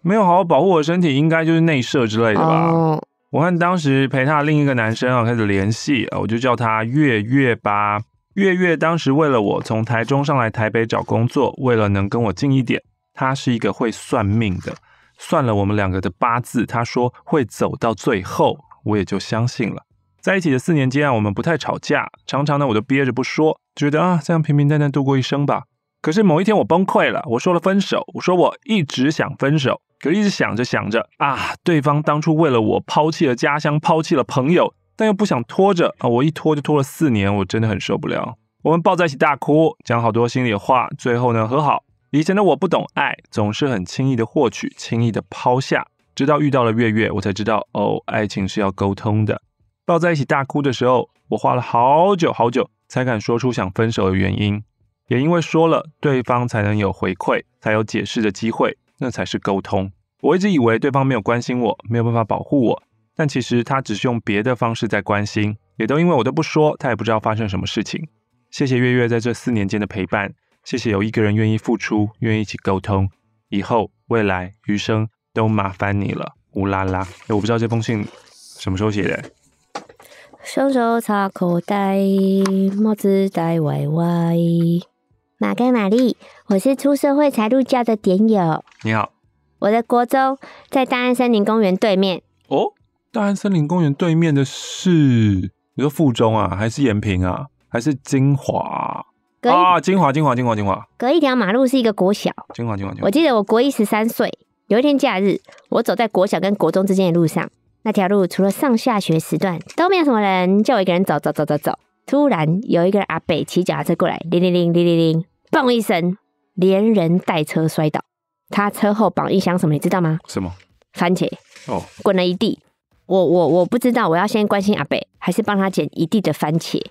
没有好好保护我的身体，应该就是内射之类的吧？我和当时陪他另一个男生啊，开始联系啊，我就叫他月月吧。月月当时为了我从台中上来台北找工作，为了能跟我近一点，他是一个会算命的，算了我们两个的八字，他说会走到最后，我也就相信了。在一起的四年间啊，我们不太吵架，常常呢我都憋着不说，觉得啊这样平平淡淡度过一生吧。可是某一天我崩溃了，我说了分手，我说我一直想分手。可是，一直想着想着啊，对方当初为了我抛弃了家乡，抛弃了朋友，但又不想拖着啊，我一拖就拖了四年，我真的很受不了。我们抱在一起大哭，讲好多心里话，最后呢和好。以前的我不懂爱，总是很轻易的获取，轻易的抛下，直到遇到了月月，我才知道哦，爱情是要沟通的。抱在一起大哭的时候，我花了好久好久才敢说出想分手的原因，也因为说了，对方才能有回馈，才有解释的机会。那才是沟通。我一直以为对方没有关心我，没有办法保护我，但其实他只是用别的方式在关心，也都因为我都不说，他也不知道发生什么事情。谢谢月月在这四年间的陪伴，谢谢有一个人愿意付出，愿意一起沟通。以后、未来、余生都麻烦你了，乌拉拉！我不知道这封信什么时候写的。双手插口袋，帽子戴歪歪。玛盖玛丽，我是出社会才入教的点友。你好，我的国中在大安森林公园对面。哦，大安森林公园对面的是你说附中啊，还是延平啊，还是金华？啊，金华，金华，金华，金华。隔一条马路是一个国小。金华，金华，金华。我记得我国一十三岁，有一天假日，我走在国小跟国中之间的路上，那条路除了上下学时段都没有什么人，就我一个人走走走走走。突然有一个阿北骑脚踏车过来，哩铃铃，哩铃铃，嘣一声，连人带车摔倒。他车后绑一箱什么，你知道吗？什么？番茄。哦，滚了一地。我我我不知道，我要先关心阿贝，还是帮他捡一地的番茄？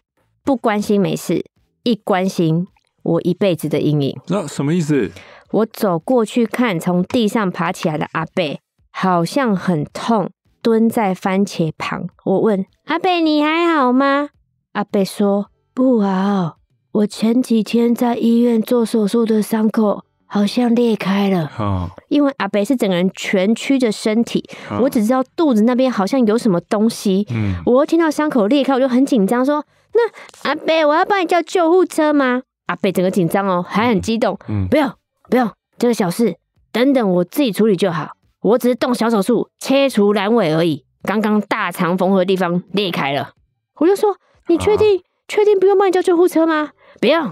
不关心没事，一关心我一辈子的阴影。那什么意思？我走过去看，从地上爬起来的阿贝好像很痛，蹲在番茄旁。我问阿贝：“你还好吗？”阿贝说：“不好。”我前几天在医院做手术的伤口好像裂开了，因为阿北是整个人蜷曲着身体，我只知道肚子那边好像有什么东西。嗯，我听到伤口裂开，我就很紧张，说：“那阿北，我要帮你叫救护车吗？”阿北整个紧张哦，还很激动。嗯，不用，不用，这个小事，等等我自己处理就好。我只是动小手术，切除阑尾而已。刚刚大肠缝合地方裂开了，我就说：“你确定确定不用帮你叫救护车吗？”不用，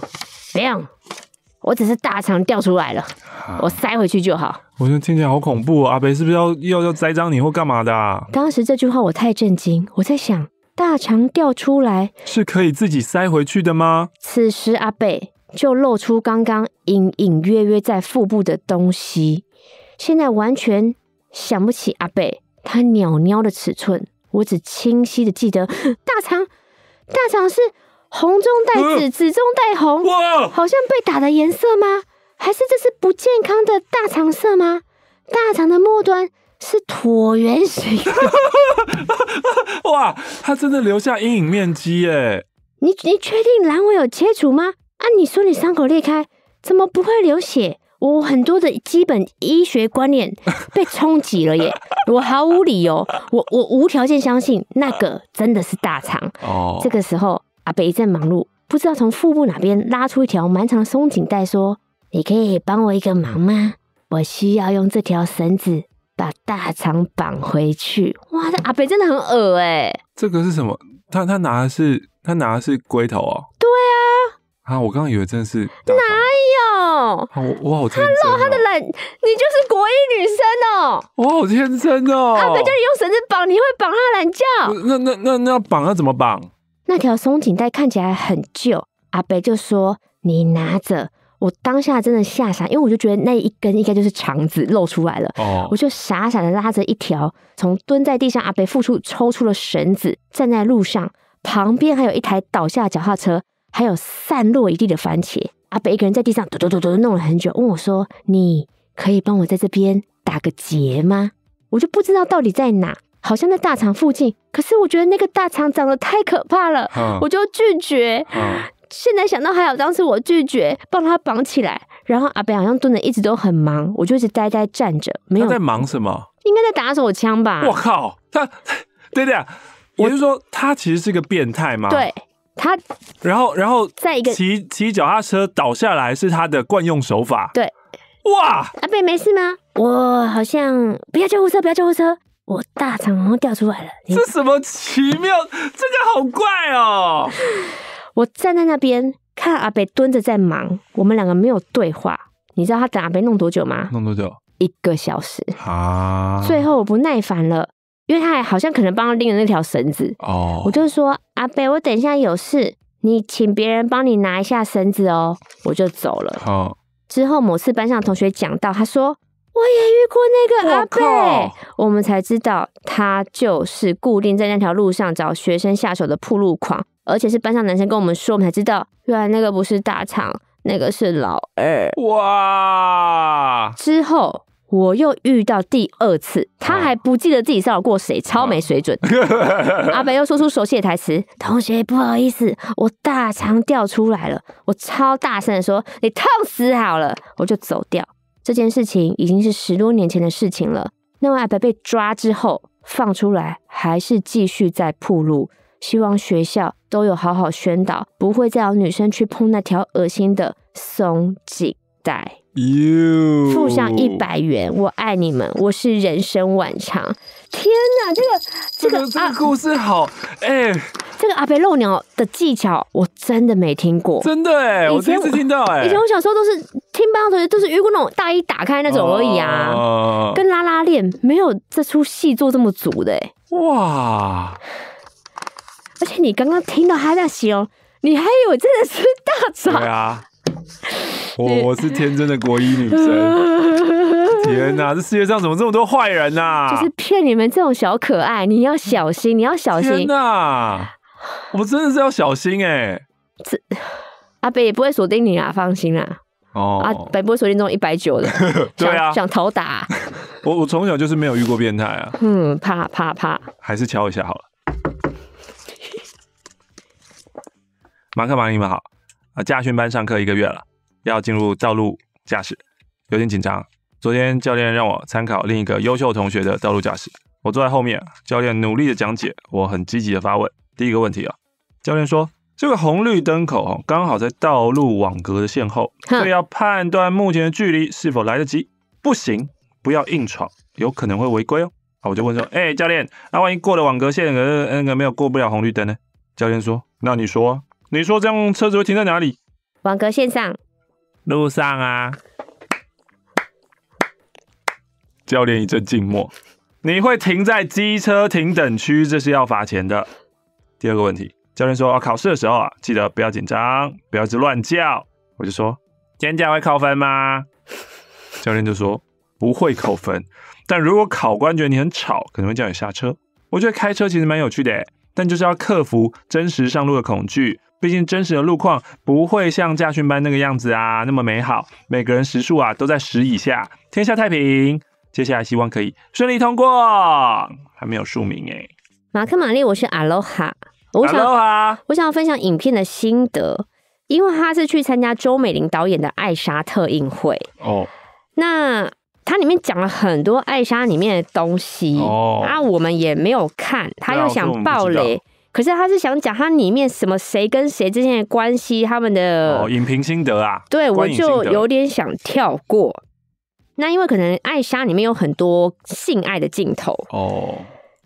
不用，我只是大肠掉出来了，我塞回去就好。我觉得听起来好恐怖阿北是不是要要要栽赃你或干嘛的啊？当时这句话我太震惊，我在想大肠掉出来是可以自己塞回去的吗？此时阿北就露出刚刚隐隐约约在腹部的东西，现在完全想不起阿北他鸟鸟的尺寸，我只清晰的记得 大肠，大肠是。红中带紫，紫中带红，哇！好像被打的颜色吗？还是这是不健康的大肠色吗？大肠的末端是椭圆形 哇！它真的留下阴影面积耶！你你确定阑尾有切除吗？啊，你说你伤口裂开，怎么不会流血？我很多的基本医学观念被冲击了耶！我毫无理由，我我无条件相信那个真的是大肠哦。这个时候。阿北一阵忙碌，不知道从腹部哪边拉出一条蛮长的松紧带，说：“你可以帮我一个忙吗？我需要用这条绳子把大肠绑回去。”哇，这阿北真的很恶哎！这个是什么？他他拿的是他拿的是龟头啊？对啊。啊，我刚刚以为真的是。哪有？我我好他露他的懒，你就是国一女生哦。我好天真哦。阿北叫你用绳子绑，你会绑他懒觉？那那那那要绑要怎么绑？那条松紧带看起来很旧，阿北就说：“你拿着。”我当下真的吓傻，因为我就觉得那一根应该就是肠子露出来了。哦，我就傻傻的拉着一条，从蹲在地上阿北付出抽出了绳子，站在路上旁边还有一台倒下的脚踏车，还有散落一地的番茄。阿北一个人在地上嘟嘟嘟嘟弄了很久，问我说：“你可以帮我在这边打个结吗？”我就不知道到底在哪。好像在大肠附近，可是我觉得那个大肠长得太可怕了，我就拒绝。现在想到还好，当时我拒绝帮他绑起来。然后阿北好像蹲的一直都很忙，我就一直呆呆站着，没有在忙什么，应该在打手枪吧。我靠，他对的呀。我就说他其实是个变态吗？对，他。然后，然后在一个骑骑脚踏车倒下来是他的惯用手法。对，哇，阿贝没事吗？我好像不要救护车，不要救护车。我大肠都掉出来了，这什么奇妙？这个好怪哦！我站在那边看阿北蹲着在忙，我们两个没有对话。你知道他等阿北弄多久吗？弄多久？一个小时啊！最后我不耐烦了，因为他还好像可能帮他拎了那条绳子哦。我就说阿北，我等一下有事，你请别人帮你拿一下绳子哦。我就走了。哦。之后某次班上同学讲到，他说。我也遇过那个阿贝，我们才知道他就是固定在那条路上找学生下手的铺路狂，而且是班上男生跟我们说，我们才知道原来那个不是大长，那个是老二。哇！之后我又遇到第二次，他还不记得自己骚扰过谁，超没水准。阿伯又说出熟悉的台词：“同学不好意思，我大肠掉出来了。”我超大声的说：“你痛死好了，我就走掉。”这件事情已经是十多年前的事情了。那位阿伯被抓之后放出来，还是继续在铺路。希望学校都有好好宣导，不会再有女生去碰那条恶心的松紧带。You，上一百元。我爱你们，我是人生晚长。天哪，这个这个这个故事好哎。这个阿肥露鸟的技巧，我真的没听过。真的，哎，我第一次听到。哎，以前我小时候都是听班上同学都是如果那种大衣打开那种而已啊，跟拉拉链没有这出戏做这么足的。哇！而且你刚刚听到他在容，你还以为真的是大嫂？对啊，我我是天真的国一女生。天哪，这世界上怎么这么多坏人呐？就是骗你们这种小可爱，你要小心，你要小心。天哪！我们真的是要小心哎！这阿北也不会锁定你啊，放心啦。哦，阿北不会锁定那种一百九的，对啊，想投打。我我从小就是没有遇过变态啊，嗯，怕怕怕，还是敲一下好了。马克马尼们好啊！驾训班上课一个月了，要进入道路驾驶，有点紧张。昨天教练让我参考另一个优秀同学的道路驾驶，我坐在后面，教练努力的讲解，我很积极的发问。第一个问题啊，教练说这个红绿灯口哦，刚好在道路网格的线后，所以要判断目前的距离是否来得及。不行，不要硬闯，有可能会违规哦。好，我就问说，哎，教练，那万一过了网格线，那个没有过不了红绿灯呢？教练说，那你说，你说这样车子会停在哪里？网格线上，路上啊。教练一阵静默。你会停在机车停等区，这是要罚钱的。第二个问题，教练说：“考试的时候啊，记得不要紧张，不要一直乱叫。”我就说：“尖叫会扣分吗？” 教练就说：“不会扣分，但如果考官觉得你很吵，可能会叫你下车。”我觉得开车其实蛮有趣的，但就是要克服真实上路的恐惧。毕竟真实的路况不会像驾训班那个样子啊，那么美好。每个人时速啊都在十以下，天下太平。接下来希望可以顺利通过，还没有署名哎。马克玛丽，我是阿罗哈。阿罗哈，我想要分享影片的心得，因为他是去参加周美玲导演的《艾莎》特映会。哦，那它里面讲了很多《艾莎》里面的东西。哦，啊，我们也没有看，他又想爆雷。可是他是想讲他里面什么谁跟谁之间的关系，他们的影评心得啊？对，我就有点想跳过。那因为可能《艾莎》里面有很多性爱的镜头。哦。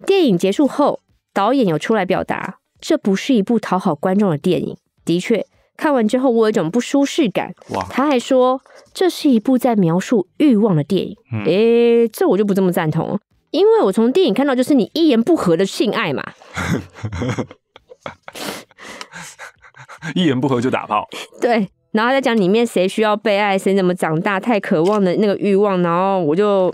电影结束后，导演有出来表达，这不是一部讨好观众的电影。的确，看完之后我有一种不舒适感。哇！他还说，这是一部在描述欲望的电影。哎，这我就不这么赞同了，因为我从电影看到就是你一言不合的性爱嘛，一言不合就打炮。对，然后再讲里面谁需要被爱，谁怎么长大，太渴望的那个欲望，然后我就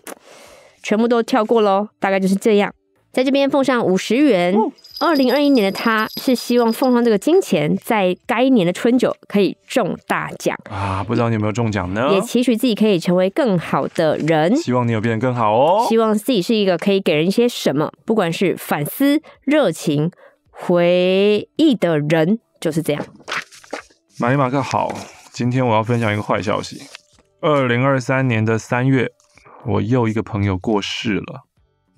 全部都跳过喽。大概就是这样。在这边奉上五十元。二零二一年的他是希望奉上这个金钱，在该年的春酒可以中大奖啊！不知道你有没有中奖呢？也期许自己可以成为更好的人。希望你有变得更好哦。希望自己是一个可以给人一些什么，不管是反思、热情、回忆的人，就是这样。玛尼马克，好，今天我要分享一个坏消息。二零二三年的三月，我又一个朋友过世了。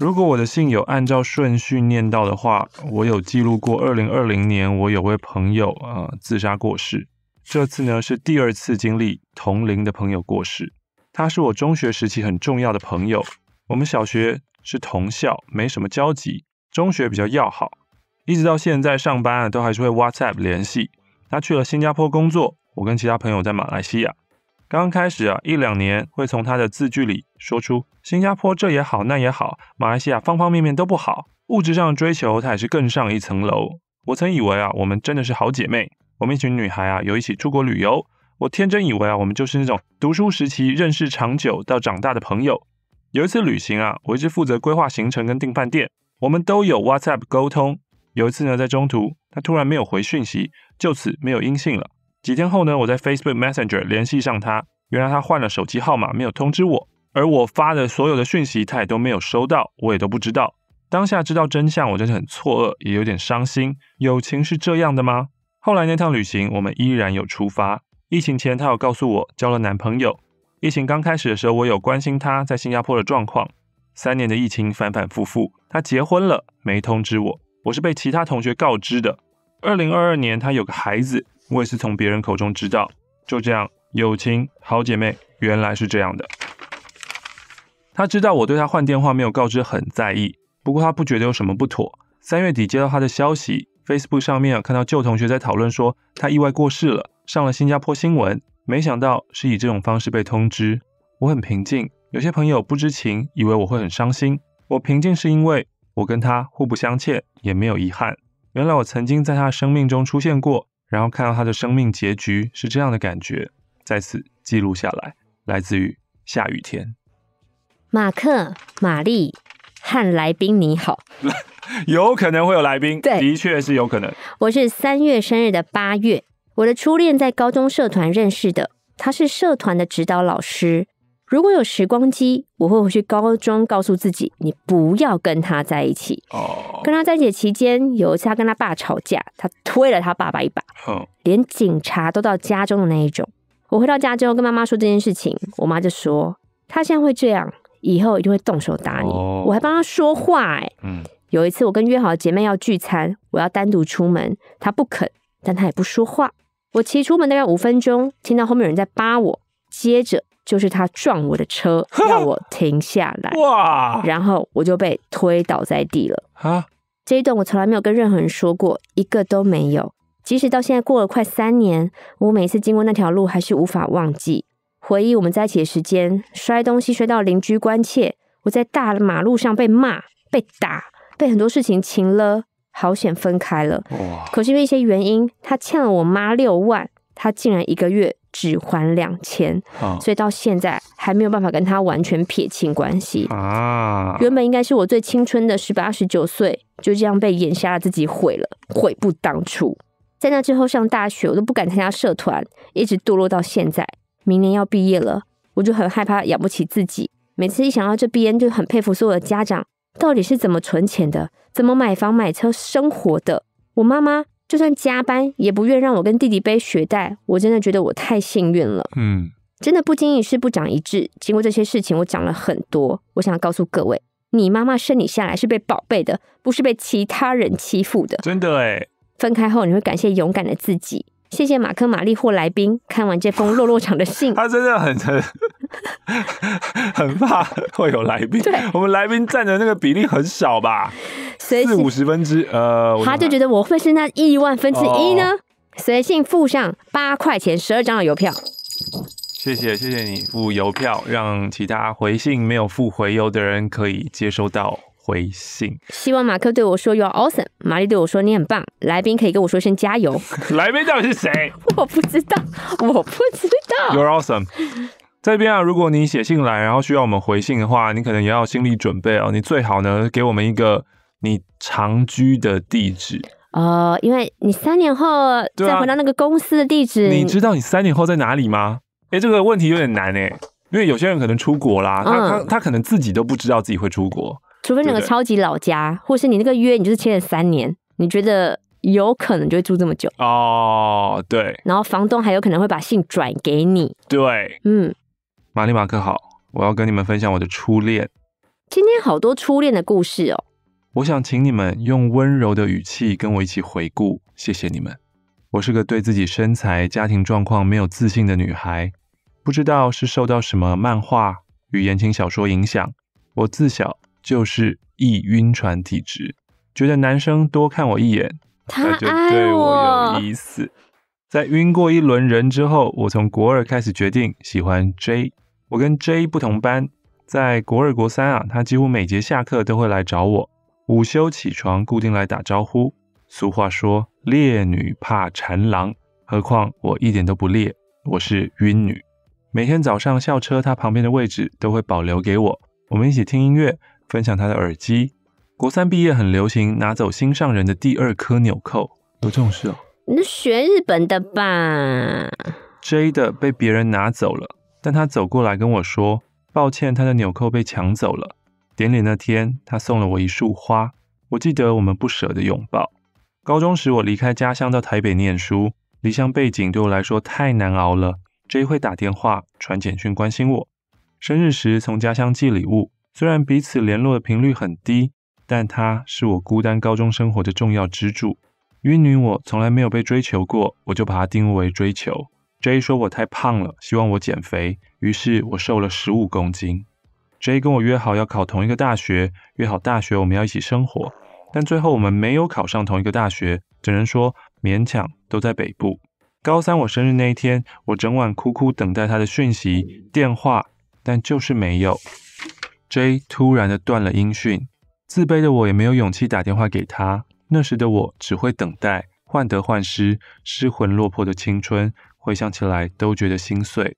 如果我的信有按照顺序念到的话，我有记录过，二零二零年我有位朋友啊自杀过世。这次呢是第二次经历同龄的朋友过世。他是我中学时期很重要的朋友，我们小学是同校，没什么交集，中学比较要好，一直到现在上班都还是会 WhatsApp 联系。他去了新加坡工作，我跟其他朋友在马来西亚。刚刚开始啊，一两年会从她的字句里说出新加坡这也好那也好，马来西亚方方面面都不好，物质上的追求她也是更上一层楼。我曾以为啊，我们真的是好姐妹，我们一群女孩啊，有一起出国旅游。我天真以为啊，我们就是那种读书时期认识长久到长大的朋友。有一次旅行啊，我一直负责规划行程跟订饭店，我们都有 WhatsApp 沟通。有一次呢，在中途她突然没有回讯息，就此没有音信了。几天后呢？我在 Facebook Messenger 联系上他，原来他换了手机号码，没有通知我，而我发的所有的讯息他也都没有收到，我也都不知道。当下知道真相，我真是很错愕，也有点伤心。友情是这样的吗？后来那趟旅行，我们依然有出发。疫情前，他有告诉我交了男朋友。疫情刚开始的时候，我有关心他在新加坡的状况。三年的疫情反反复复，他结婚了，没通知我，我是被其他同学告知的。二零二二年，他有个孩子。我也是从别人口中知道，就这样，友情好姐妹原来是这样的。她知道我对她换电话没有告知很在意，不过她不觉得有什么不妥。三月底接到她的消息，Facebook 上面看到旧同学在讨论说她意外过世了，上了新加坡新闻。没想到是以这种方式被通知，我很平静。有些朋友不知情，以为我会很伤心。我平静是因为我跟她互不相欠，也没有遗憾。原来我曾经在她生命中出现过。然后看到他的生命结局是这样的感觉，在此记录下来，来自于下雨天。马克、玛丽和来宾，你好。有可能会有来宾，对，的确是有可能。我是三月生日的八月，我的初恋在高中社团认识的，他是社团的指导老师。如果有时光机，我会回去高中，告诉自己，你不要跟他在一起。哦。跟他在一起期间，有一次他跟他爸吵架，他推了他爸爸一把。连警察都到家中的那一种。我回到家之后跟妈妈说这件事情，我妈就说他现在会这样，以后一定会动手打你。我还帮他说话诶，嗯。有一次我跟约好的姐妹要聚餐，我要单独出门，他不肯，但他也不说话。我骑出门大概五分钟，听到后面有人在扒我，接着。就是他撞我的车，让我停下来，然后我就被推倒在地了。啊！这一段我从来没有跟任何人说过，一个都没有。即使到现在过了快三年，我每次经过那条路还是无法忘记。回忆我们在一起的时间，摔东西摔到邻居关切，我在大马路上被骂、被打，被很多事情情了，好险分开了。可是因为一些原因，他欠了我妈六万，他竟然一个月。只还两千，所以到现在还没有办法跟他完全撇清关系啊。原本应该是我最青春的，十八十九岁，就这样被眼瞎了自己毁了，悔不当初。在那之后上大学，我都不敢参加社团，一直堕落到现在。明年要毕业了，我就很害怕养不起自己。每次一想到这边，就很佩服所有的家长到底是怎么存钱的，怎么买房买车生活的。我妈妈。就算加班，也不愿让我跟弟弟背学贷，我真的觉得我太幸运了。嗯，真的不经一事不长一智。经过这些事情，我长了很多。我想告诉各位，你妈妈生你下来是被宝贝的，不是被其他人欺负的。真的哎。分开后，你会感谢勇敢的自己。谢谢马克·玛丽或来宾看完这封落落场的信，他真的很很很怕会有来宾。对，我们来宾占的那个比例很少吧？四五十分之呃。他就觉得我会是那亿万分之一呢？随信附上八块钱十二张的邮票。谢谢，谢谢你付邮票，让其他回信没有付回邮的人可以接收到。回信，希望马克对我说 “You're awesome”，玛丽对我说你很棒，来宾可以跟我说声加油。来宾到底是谁？我不知道，我不知道。You're awesome，这边啊，如果你写信来，然后需要我们回信的话，你可能也要心理准备哦。你最好呢，给我们一个你常居的地址。呃，因为你三年后再回到那个公司的地址，你知道你三年后在哪里吗？哎，这个问题有点难哎，因为有些人可能出国啦，他他他可能自己都不知道自己会出国。除非那个超级老家，或是你那个约，你就是签了三年，你觉得有可能就会住这么久哦？对。然后房东还有可能会把信转给你。对，嗯，玛丽马克好，我要跟你们分享我的初恋。今天好多初恋的故事哦。我想请你们用温柔的语气跟我一起回顾，谢谢你们。我是个对自己身材、家庭状况没有自信的女孩，不知道是受到什么漫画与言情小说影响，我自小。就是易晕船体质，觉得男生多看我一眼，他就对我有意思。在晕过一轮人之后，我从国二开始决定喜欢 J。我跟 J 不同班，在国二国三啊，他几乎每节下课都会来找我，午休起床固定来打招呼。俗话说“烈女怕缠郎”，何况我一点都不烈，我是晕女。每天早上校车他旁边的位置都会保留给我，我们一起听音乐。分享他的耳机。国三毕业很流行拿走心上人的第二颗纽扣，有这种事哦？你学日本的吧？J 的被别人拿走了，但他走过来跟我说：“抱歉，他的纽扣被抢走了。”典礼那天，他送了我一束花。我记得我们不舍的拥抱。高中时，我离开家乡到台北念书，离乡背景对我来说太难熬了。J 会打电话、传简讯关心我，生日时从家乡寄礼物。虽然彼此联络的频率很低，但他是我孤单高中生活的重要支柱。晕女，我从来没有被追求过，我就把它定为追求。J 说我太胖了，希望我减肥，于是我瘦了十五公斤。J 跟我约好要考同一个大学，约好大学我们要一起生活，但最后我们没有考上同一个大学，只能说勉强都在北部。高三我生日那一天，我整晚苦苦等待他的讯息、电话，但就是没有。J 突然的断了音讯，自卑的我也没有勇气打电话给他。那时的我只会等待，患得患失、失魂落魄的青春，回想起来都觉得心碎。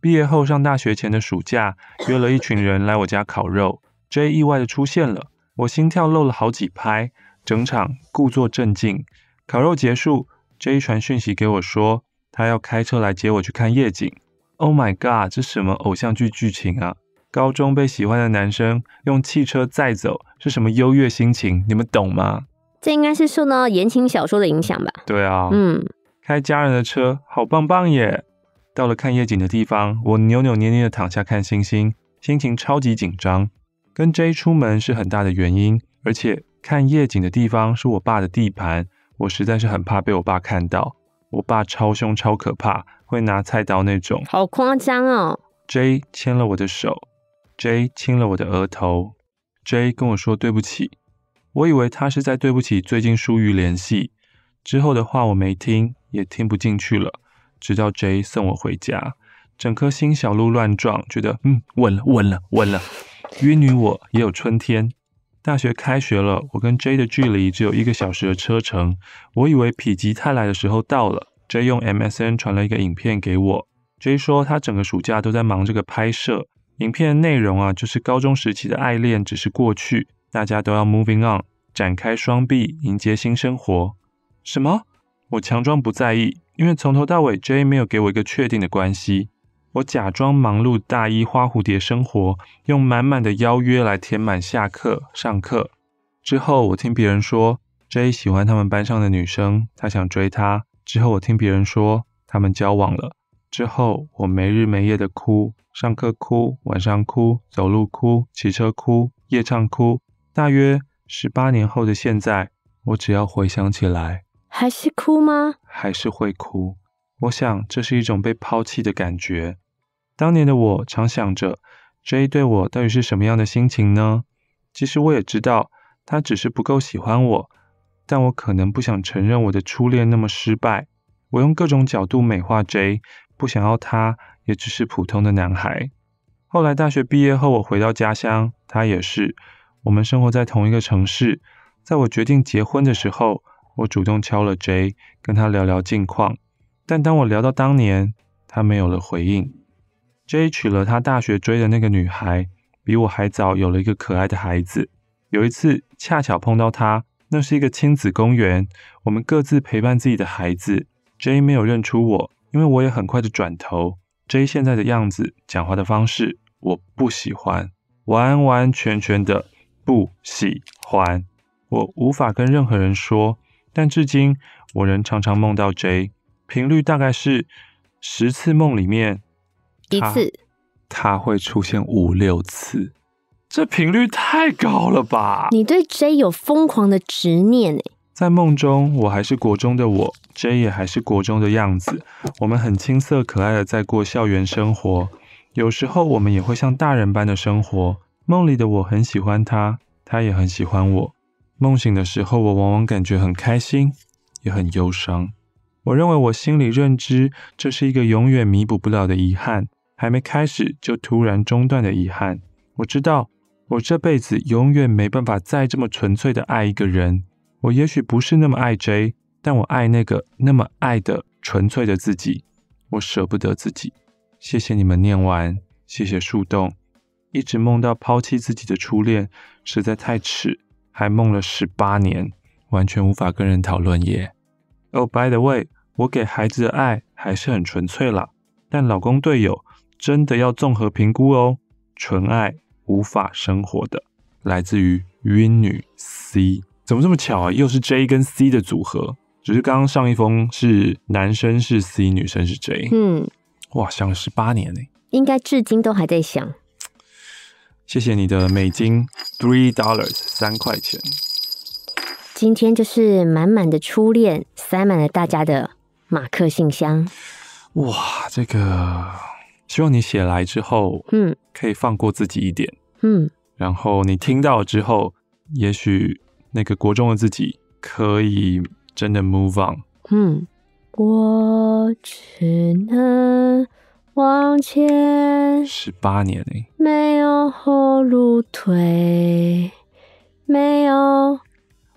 毕业后上大学前的暑假，约了一群人来我家烤肉，J 意外的出现了，我心跳漏了好几拍，整场故作镇静。烤肉结束，J 传讯息给我，说他要开车来接我去看夜景。Oh my god，这什么偶像剧剧情啊！高中被喜欢的男生用汽车载走是什么优越心情？你们懂吗？这应该是受到言情小说的影响吧？对啊，嗯，开家人的车好棒棒耶！到了看夜景的地方，我扭扭捏捏的躺下看星星，心情超级紧张。跟 J 出门是很大的原因，而且看夜景的地方是我爸的地盘，我实在是很怕被我爸看到。我爸超凶超可怕，会拿菜刀那种。好夸张哦！J 牵了我的手。J 亲了我的额头，J 跟我说对不起，我以为他是在对不起最近疏于联系。之后的话我没听，也听不进去了。直到 J 送我回家，整颗心小鹿乱撞，觉得嗯，稳了，稳了，稳了。约女我也有春天，大学开学了，我跟 J 的距离只有一个小时的车程。我以为否极泰来的时候到了，J 用 MSN 传了一个影片给我。J 说他整个暑假都在忙这个拍摄。影片内容啊，就是高中时期的爱恋只是过去，大家都要 moving on，展开双臂迎接新生活。什么？我强装不在意，因为从头到尾 J 没有给我一个确定的关系。我假装忙碌大一花蝴蝶生活，用满满的邀约来填满下课、上课。之后我听别人说 J 喜欢他们班上的女生，他想追她。之后我听别人说他们交往了。之后，我没日没夜地哭，上课哭，晚上哭，走路哭，骑车哭，夜唱哭。大约十八年后的现在，我只要回想起来，还是哭吗？还是会哭。我想这是一种被抛弃的感觉。当年的我常想着，J 对我到底是什么样的心情呢？其实我也知道，他只是不够喜欢我，但我可能不想承认我的初恋那么失败。我用各种角度美化 J。不想要他，也只是普通的男孩。后来大学毕业后，我回到家乡，他也是。我们生活在同一个城市。在我决定结婚的时候，我主动敲了 J，跟他聊聊近况。但当我聊到当年，他没有了回应。J 娶了他大学追的那个女孩，比我还早有了一个可爱的孩子。有一次恰巧碰到他，那是一个亲子公园，我们各自陪伴自己的孩子。J 没有认出我。因为我也很快的转头，J 现在的样子、讲话的方式，我不喜欢，完完全全的不喜欢。我无法跟任何人说，但至今我仍常常梦到 J，频率大概是十次梦里面一次，他会出现五六次，这频率太高了吧？你对 J 有疯狂的执念哎。在梦中，我还是国中的我 j 也还是国中的样子。我们很青涩、可爱的在过校园生活。有时候，我们也会像大人般的生活。梦里的我很喜欢他，他也很喜欢我。梦醒的时候，我往往感觉很开心，也很忧伤。我认为，我心里认知这是一个永远弥补不了的遗憾，还没开始就突然中断的遗憾。我知道，我这辈子永远没办法再这么纯粹的爱一个人。我也许不是那么爱 J，但我爱那个那么爱的纯粹的自己，我舍不得自己。谢谢你们念完，谢谢树洞。一直梦到抛弃自己的初恋，实在太耻，还梦了十八年，完全无法跟人讨论耶。Oh by the way，我给孩子的爱还是很纯粹啦，但老公队友真的要综合评估哦。纯爱无法生活的，来自于晕女 C。怎么这么巧啊？又是 J 跟 C 的组合，只是刚刚上一封是男生是 C，女生是 J。嗯，哇，想了十八年呢，应该至今都还在想。谢谢你的美金 three dollars 三块钱。今天就是满满的初恋，塞满了大家的马克信箱。哇，这个希望你写来之后，嗯，可以放过自己一点。嗯，然后你听到之后，也许。那个国中的自己可以真的 move on。嗯，我只能往前。十八年诶，没有后路退，没有。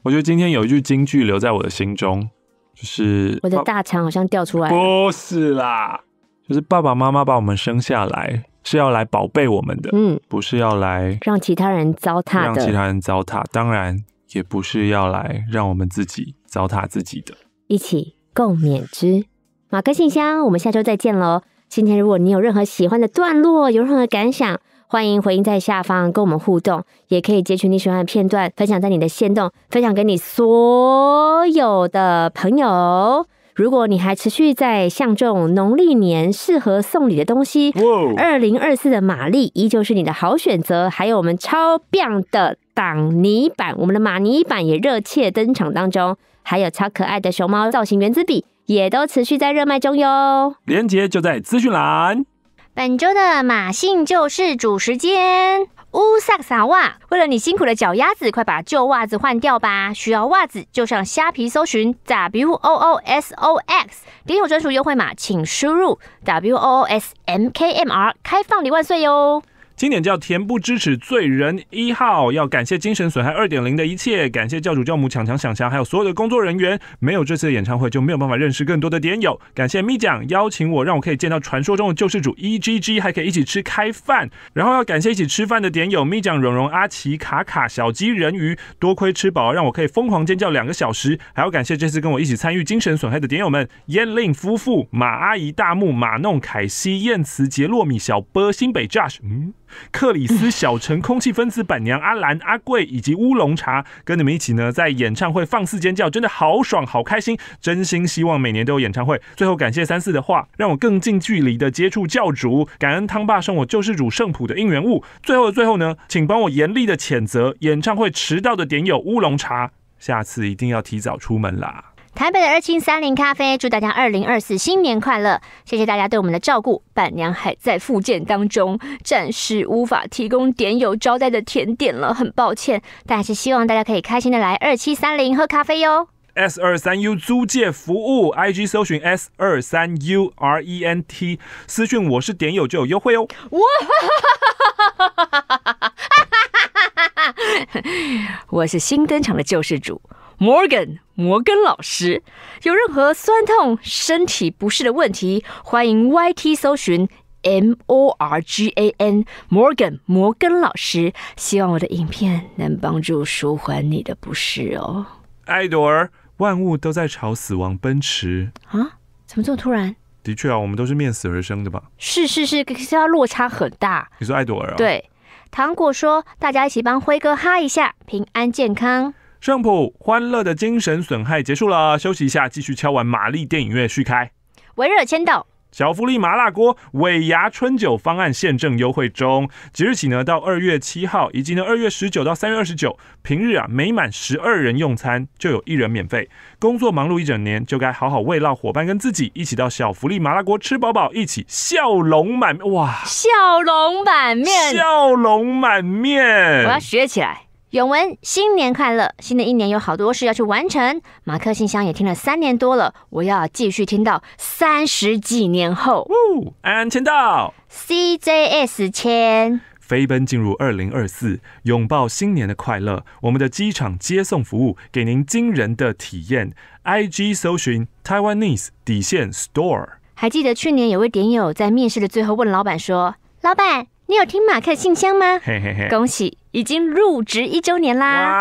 我觉得今天有一句金句留在我的心中，就是我的大肠好像掉出来。不是啦，就是爸爸妈妈把我们生下来，是要来宝贝我们的，嗯，不是要来让其他人糟蹋的。让其他人糟蹋，当然。也不是要来让我们自己糟蹋自己的，一起共勉之。马哥信箱，我们下周再见喽。今天如果你有任何喜欢的段落，有任何感想，欢迎回应在下方跟我们互动，也可以截取你喜欢的片段分享在你的线动，分享给你所有的朋友。如果你还持续在像这种农历年适合送礼的东西，二零二四的马丽依旧是你的好选择。还有我们超棒的挡泥板，我们的马泥板也热切登场当中。还有超可爱的熊猫造型圆珠笔，也都持续在热卖中哟。链接就在资讯栏。本周的马姓就是主时间。乌萨克萨袜，为了你辛苦的脚丫子，快把旧袜子换掉吧。需要袜子就上虾皮搜寻 W O O S O X，点有专属优惠码，请输入 W O O S M K M R，开放你万岁哟。经典叫《恬不知耻罪人一号》，要感谢《精神损害二点零》的一切，感谢教主教母抢强抢强，还有所有的工作人员，没有这次的演唱会就没有办法认识更多的点友。感谢咪酱邀请我，让我可以见到传说中的救世主 Egg，还可以一起吃开饭。然后要感谢一起吃饭的点友咪酱、蓉蓉、阿奇、卡卡、小鸡、人鱼，多亏吃饱，让我可以疯狂尖叫两个小时。还要感谢这次跟我一起参与精神损害的点友们燕令夫妇、马阿姨、大木、马弄、凯西、燕慈、杰洛米、小波、新北 Josh。嗯。克里斯、小陈、空气分子、板娘、阿兰、阿贵以及乌龙茶，跟你们一起呢，在演唱会放肆尖叫，真的好爽好开心！真心希望每年都有演唱会。最后感谢三四的话，让我更近距离的接触教主，感恩汤爸送我救世主圣普的应援物。最后的最后呢，请帮我严厉的谴责演唱会迟到的点友乌龙茶，下次一定要提早出门啦！台北的二七三零咖啡，祝大家二零二四新年快乐！谢谢大家对我们的照顾，伴娘还在复健当中，暂时无法提供点友招待的甜点了，很抱歉，但还是希望大家可以开心的来二七三零喝咖啡哟。S 二三 U 租借服务，IG 搜寻 S 二三 U R E N T，私讯我是点友就有优惠哦。哇！哈哈哈哈哈哈哈哈哈哈哈哈哈哈哈，我是新登场的救世主。摩根摩根老师，有任何酸痛、身体不适的问题，欢迎 Y T 搜寻 M O R G A N 摩根摩根老师。希望我的影片能帮助舒缓你的不适哦。艾朵儿，万物都在朝死亡奔驰啊！怎么这么突然？的确啊，我们都是面死而生的吧？是是是，可是它落差很大。你说艾朵儿啊？对，糖果说，大家一起帮辉哥哈一下，平安健康。胜浦欢乐的精神损害结束了，休息一下，继续敲完玛丽电影院续开。微热签到。小福利麻辣锅尾牙春酒方案现正优惠中，即日起呢到二月七号，以及呢二月十九到三月二十九，平日啊每满十二人用餐就有一人免费。工作忙碌一整年，就该好好慰劳伙伴跟自己，一起到小福利麻辣锅吃饱饱，一起笑容满哇，笑容满面，笑容满面。我要学起来。永文，新年快乐！新的一年有好多事要去完成。马克信箱也听了三年多了，我要继续听到三十几年后。安签到，CJS 签，飞奔进入二零二四，拥抱新年的快乐。我们的机场接送服务给您惊人的体验。IG 搜寻 Taiwanese 底线 Store。还记得去年有位点友在面试的最后问老板说：“老板，你有听马克信箱吗？”嘿嘿嘿，恭喜。已经入职一周年啦！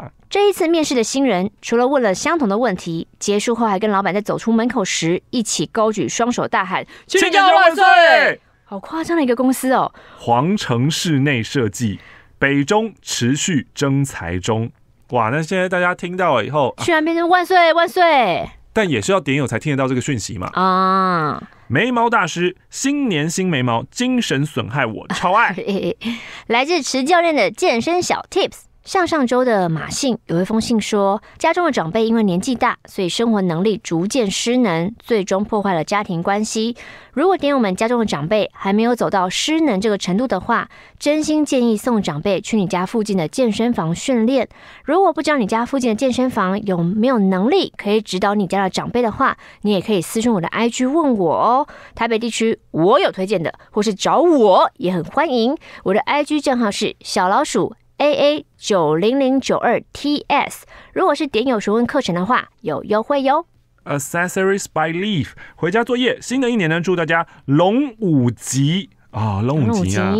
哇，这一次面试的新人除了问了相同的问题，结束后还跟老板在走出门口时一起高举双手大喊“千秋万岁”，好夸张的一个公司哦！皇城室内设计北中持续征才中，哇，那现在大家听到了以后，居然变成万岁万岁，但也是要点有才听得到这个讯息嘛？啊。眉毛大师，新年新眉毛，精神损害我超爱。来自池教练的健身小 tips。像上周的马信有一封信说，家中的长辈因为年纪大，所以生活能力逐渐失能，最终破坏了家庭关系。如果点我们家中的长辈还没有走到失能这个程度的话，真心建议送长辈去你家附近的健身房训练。如果不知道你家附近的健身房有没有能力可以指导你家的长辈的话，你也可以私信我的 IG 问我哦。台北地区我有推荐的，或是找我也很欢迎。我的 IG 账号是小老鼠。A A 九零零九二 T S，如果是点友询问课程的话，有优惠哟。Accessories by Leaf，回家作业，新的一年呢，祝大家龙五吉啊，龙五吉啊！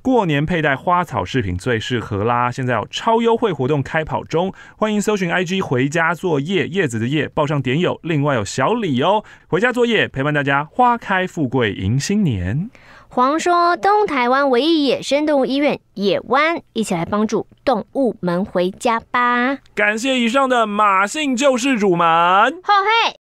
过年佩戴花草饰品最适合啦！现在有超优惠活动开跑中，欢迎搜寻 I G 回家作业叶子的叶，报上点友，另外有小礼哦。回家作业陪伴大家，花开富贵迎新年。黄说：“东台湾唯一野生动物医院野湾，一起来帮助动物们回家吧！感谢以上的马姓救世主们。”后嘿。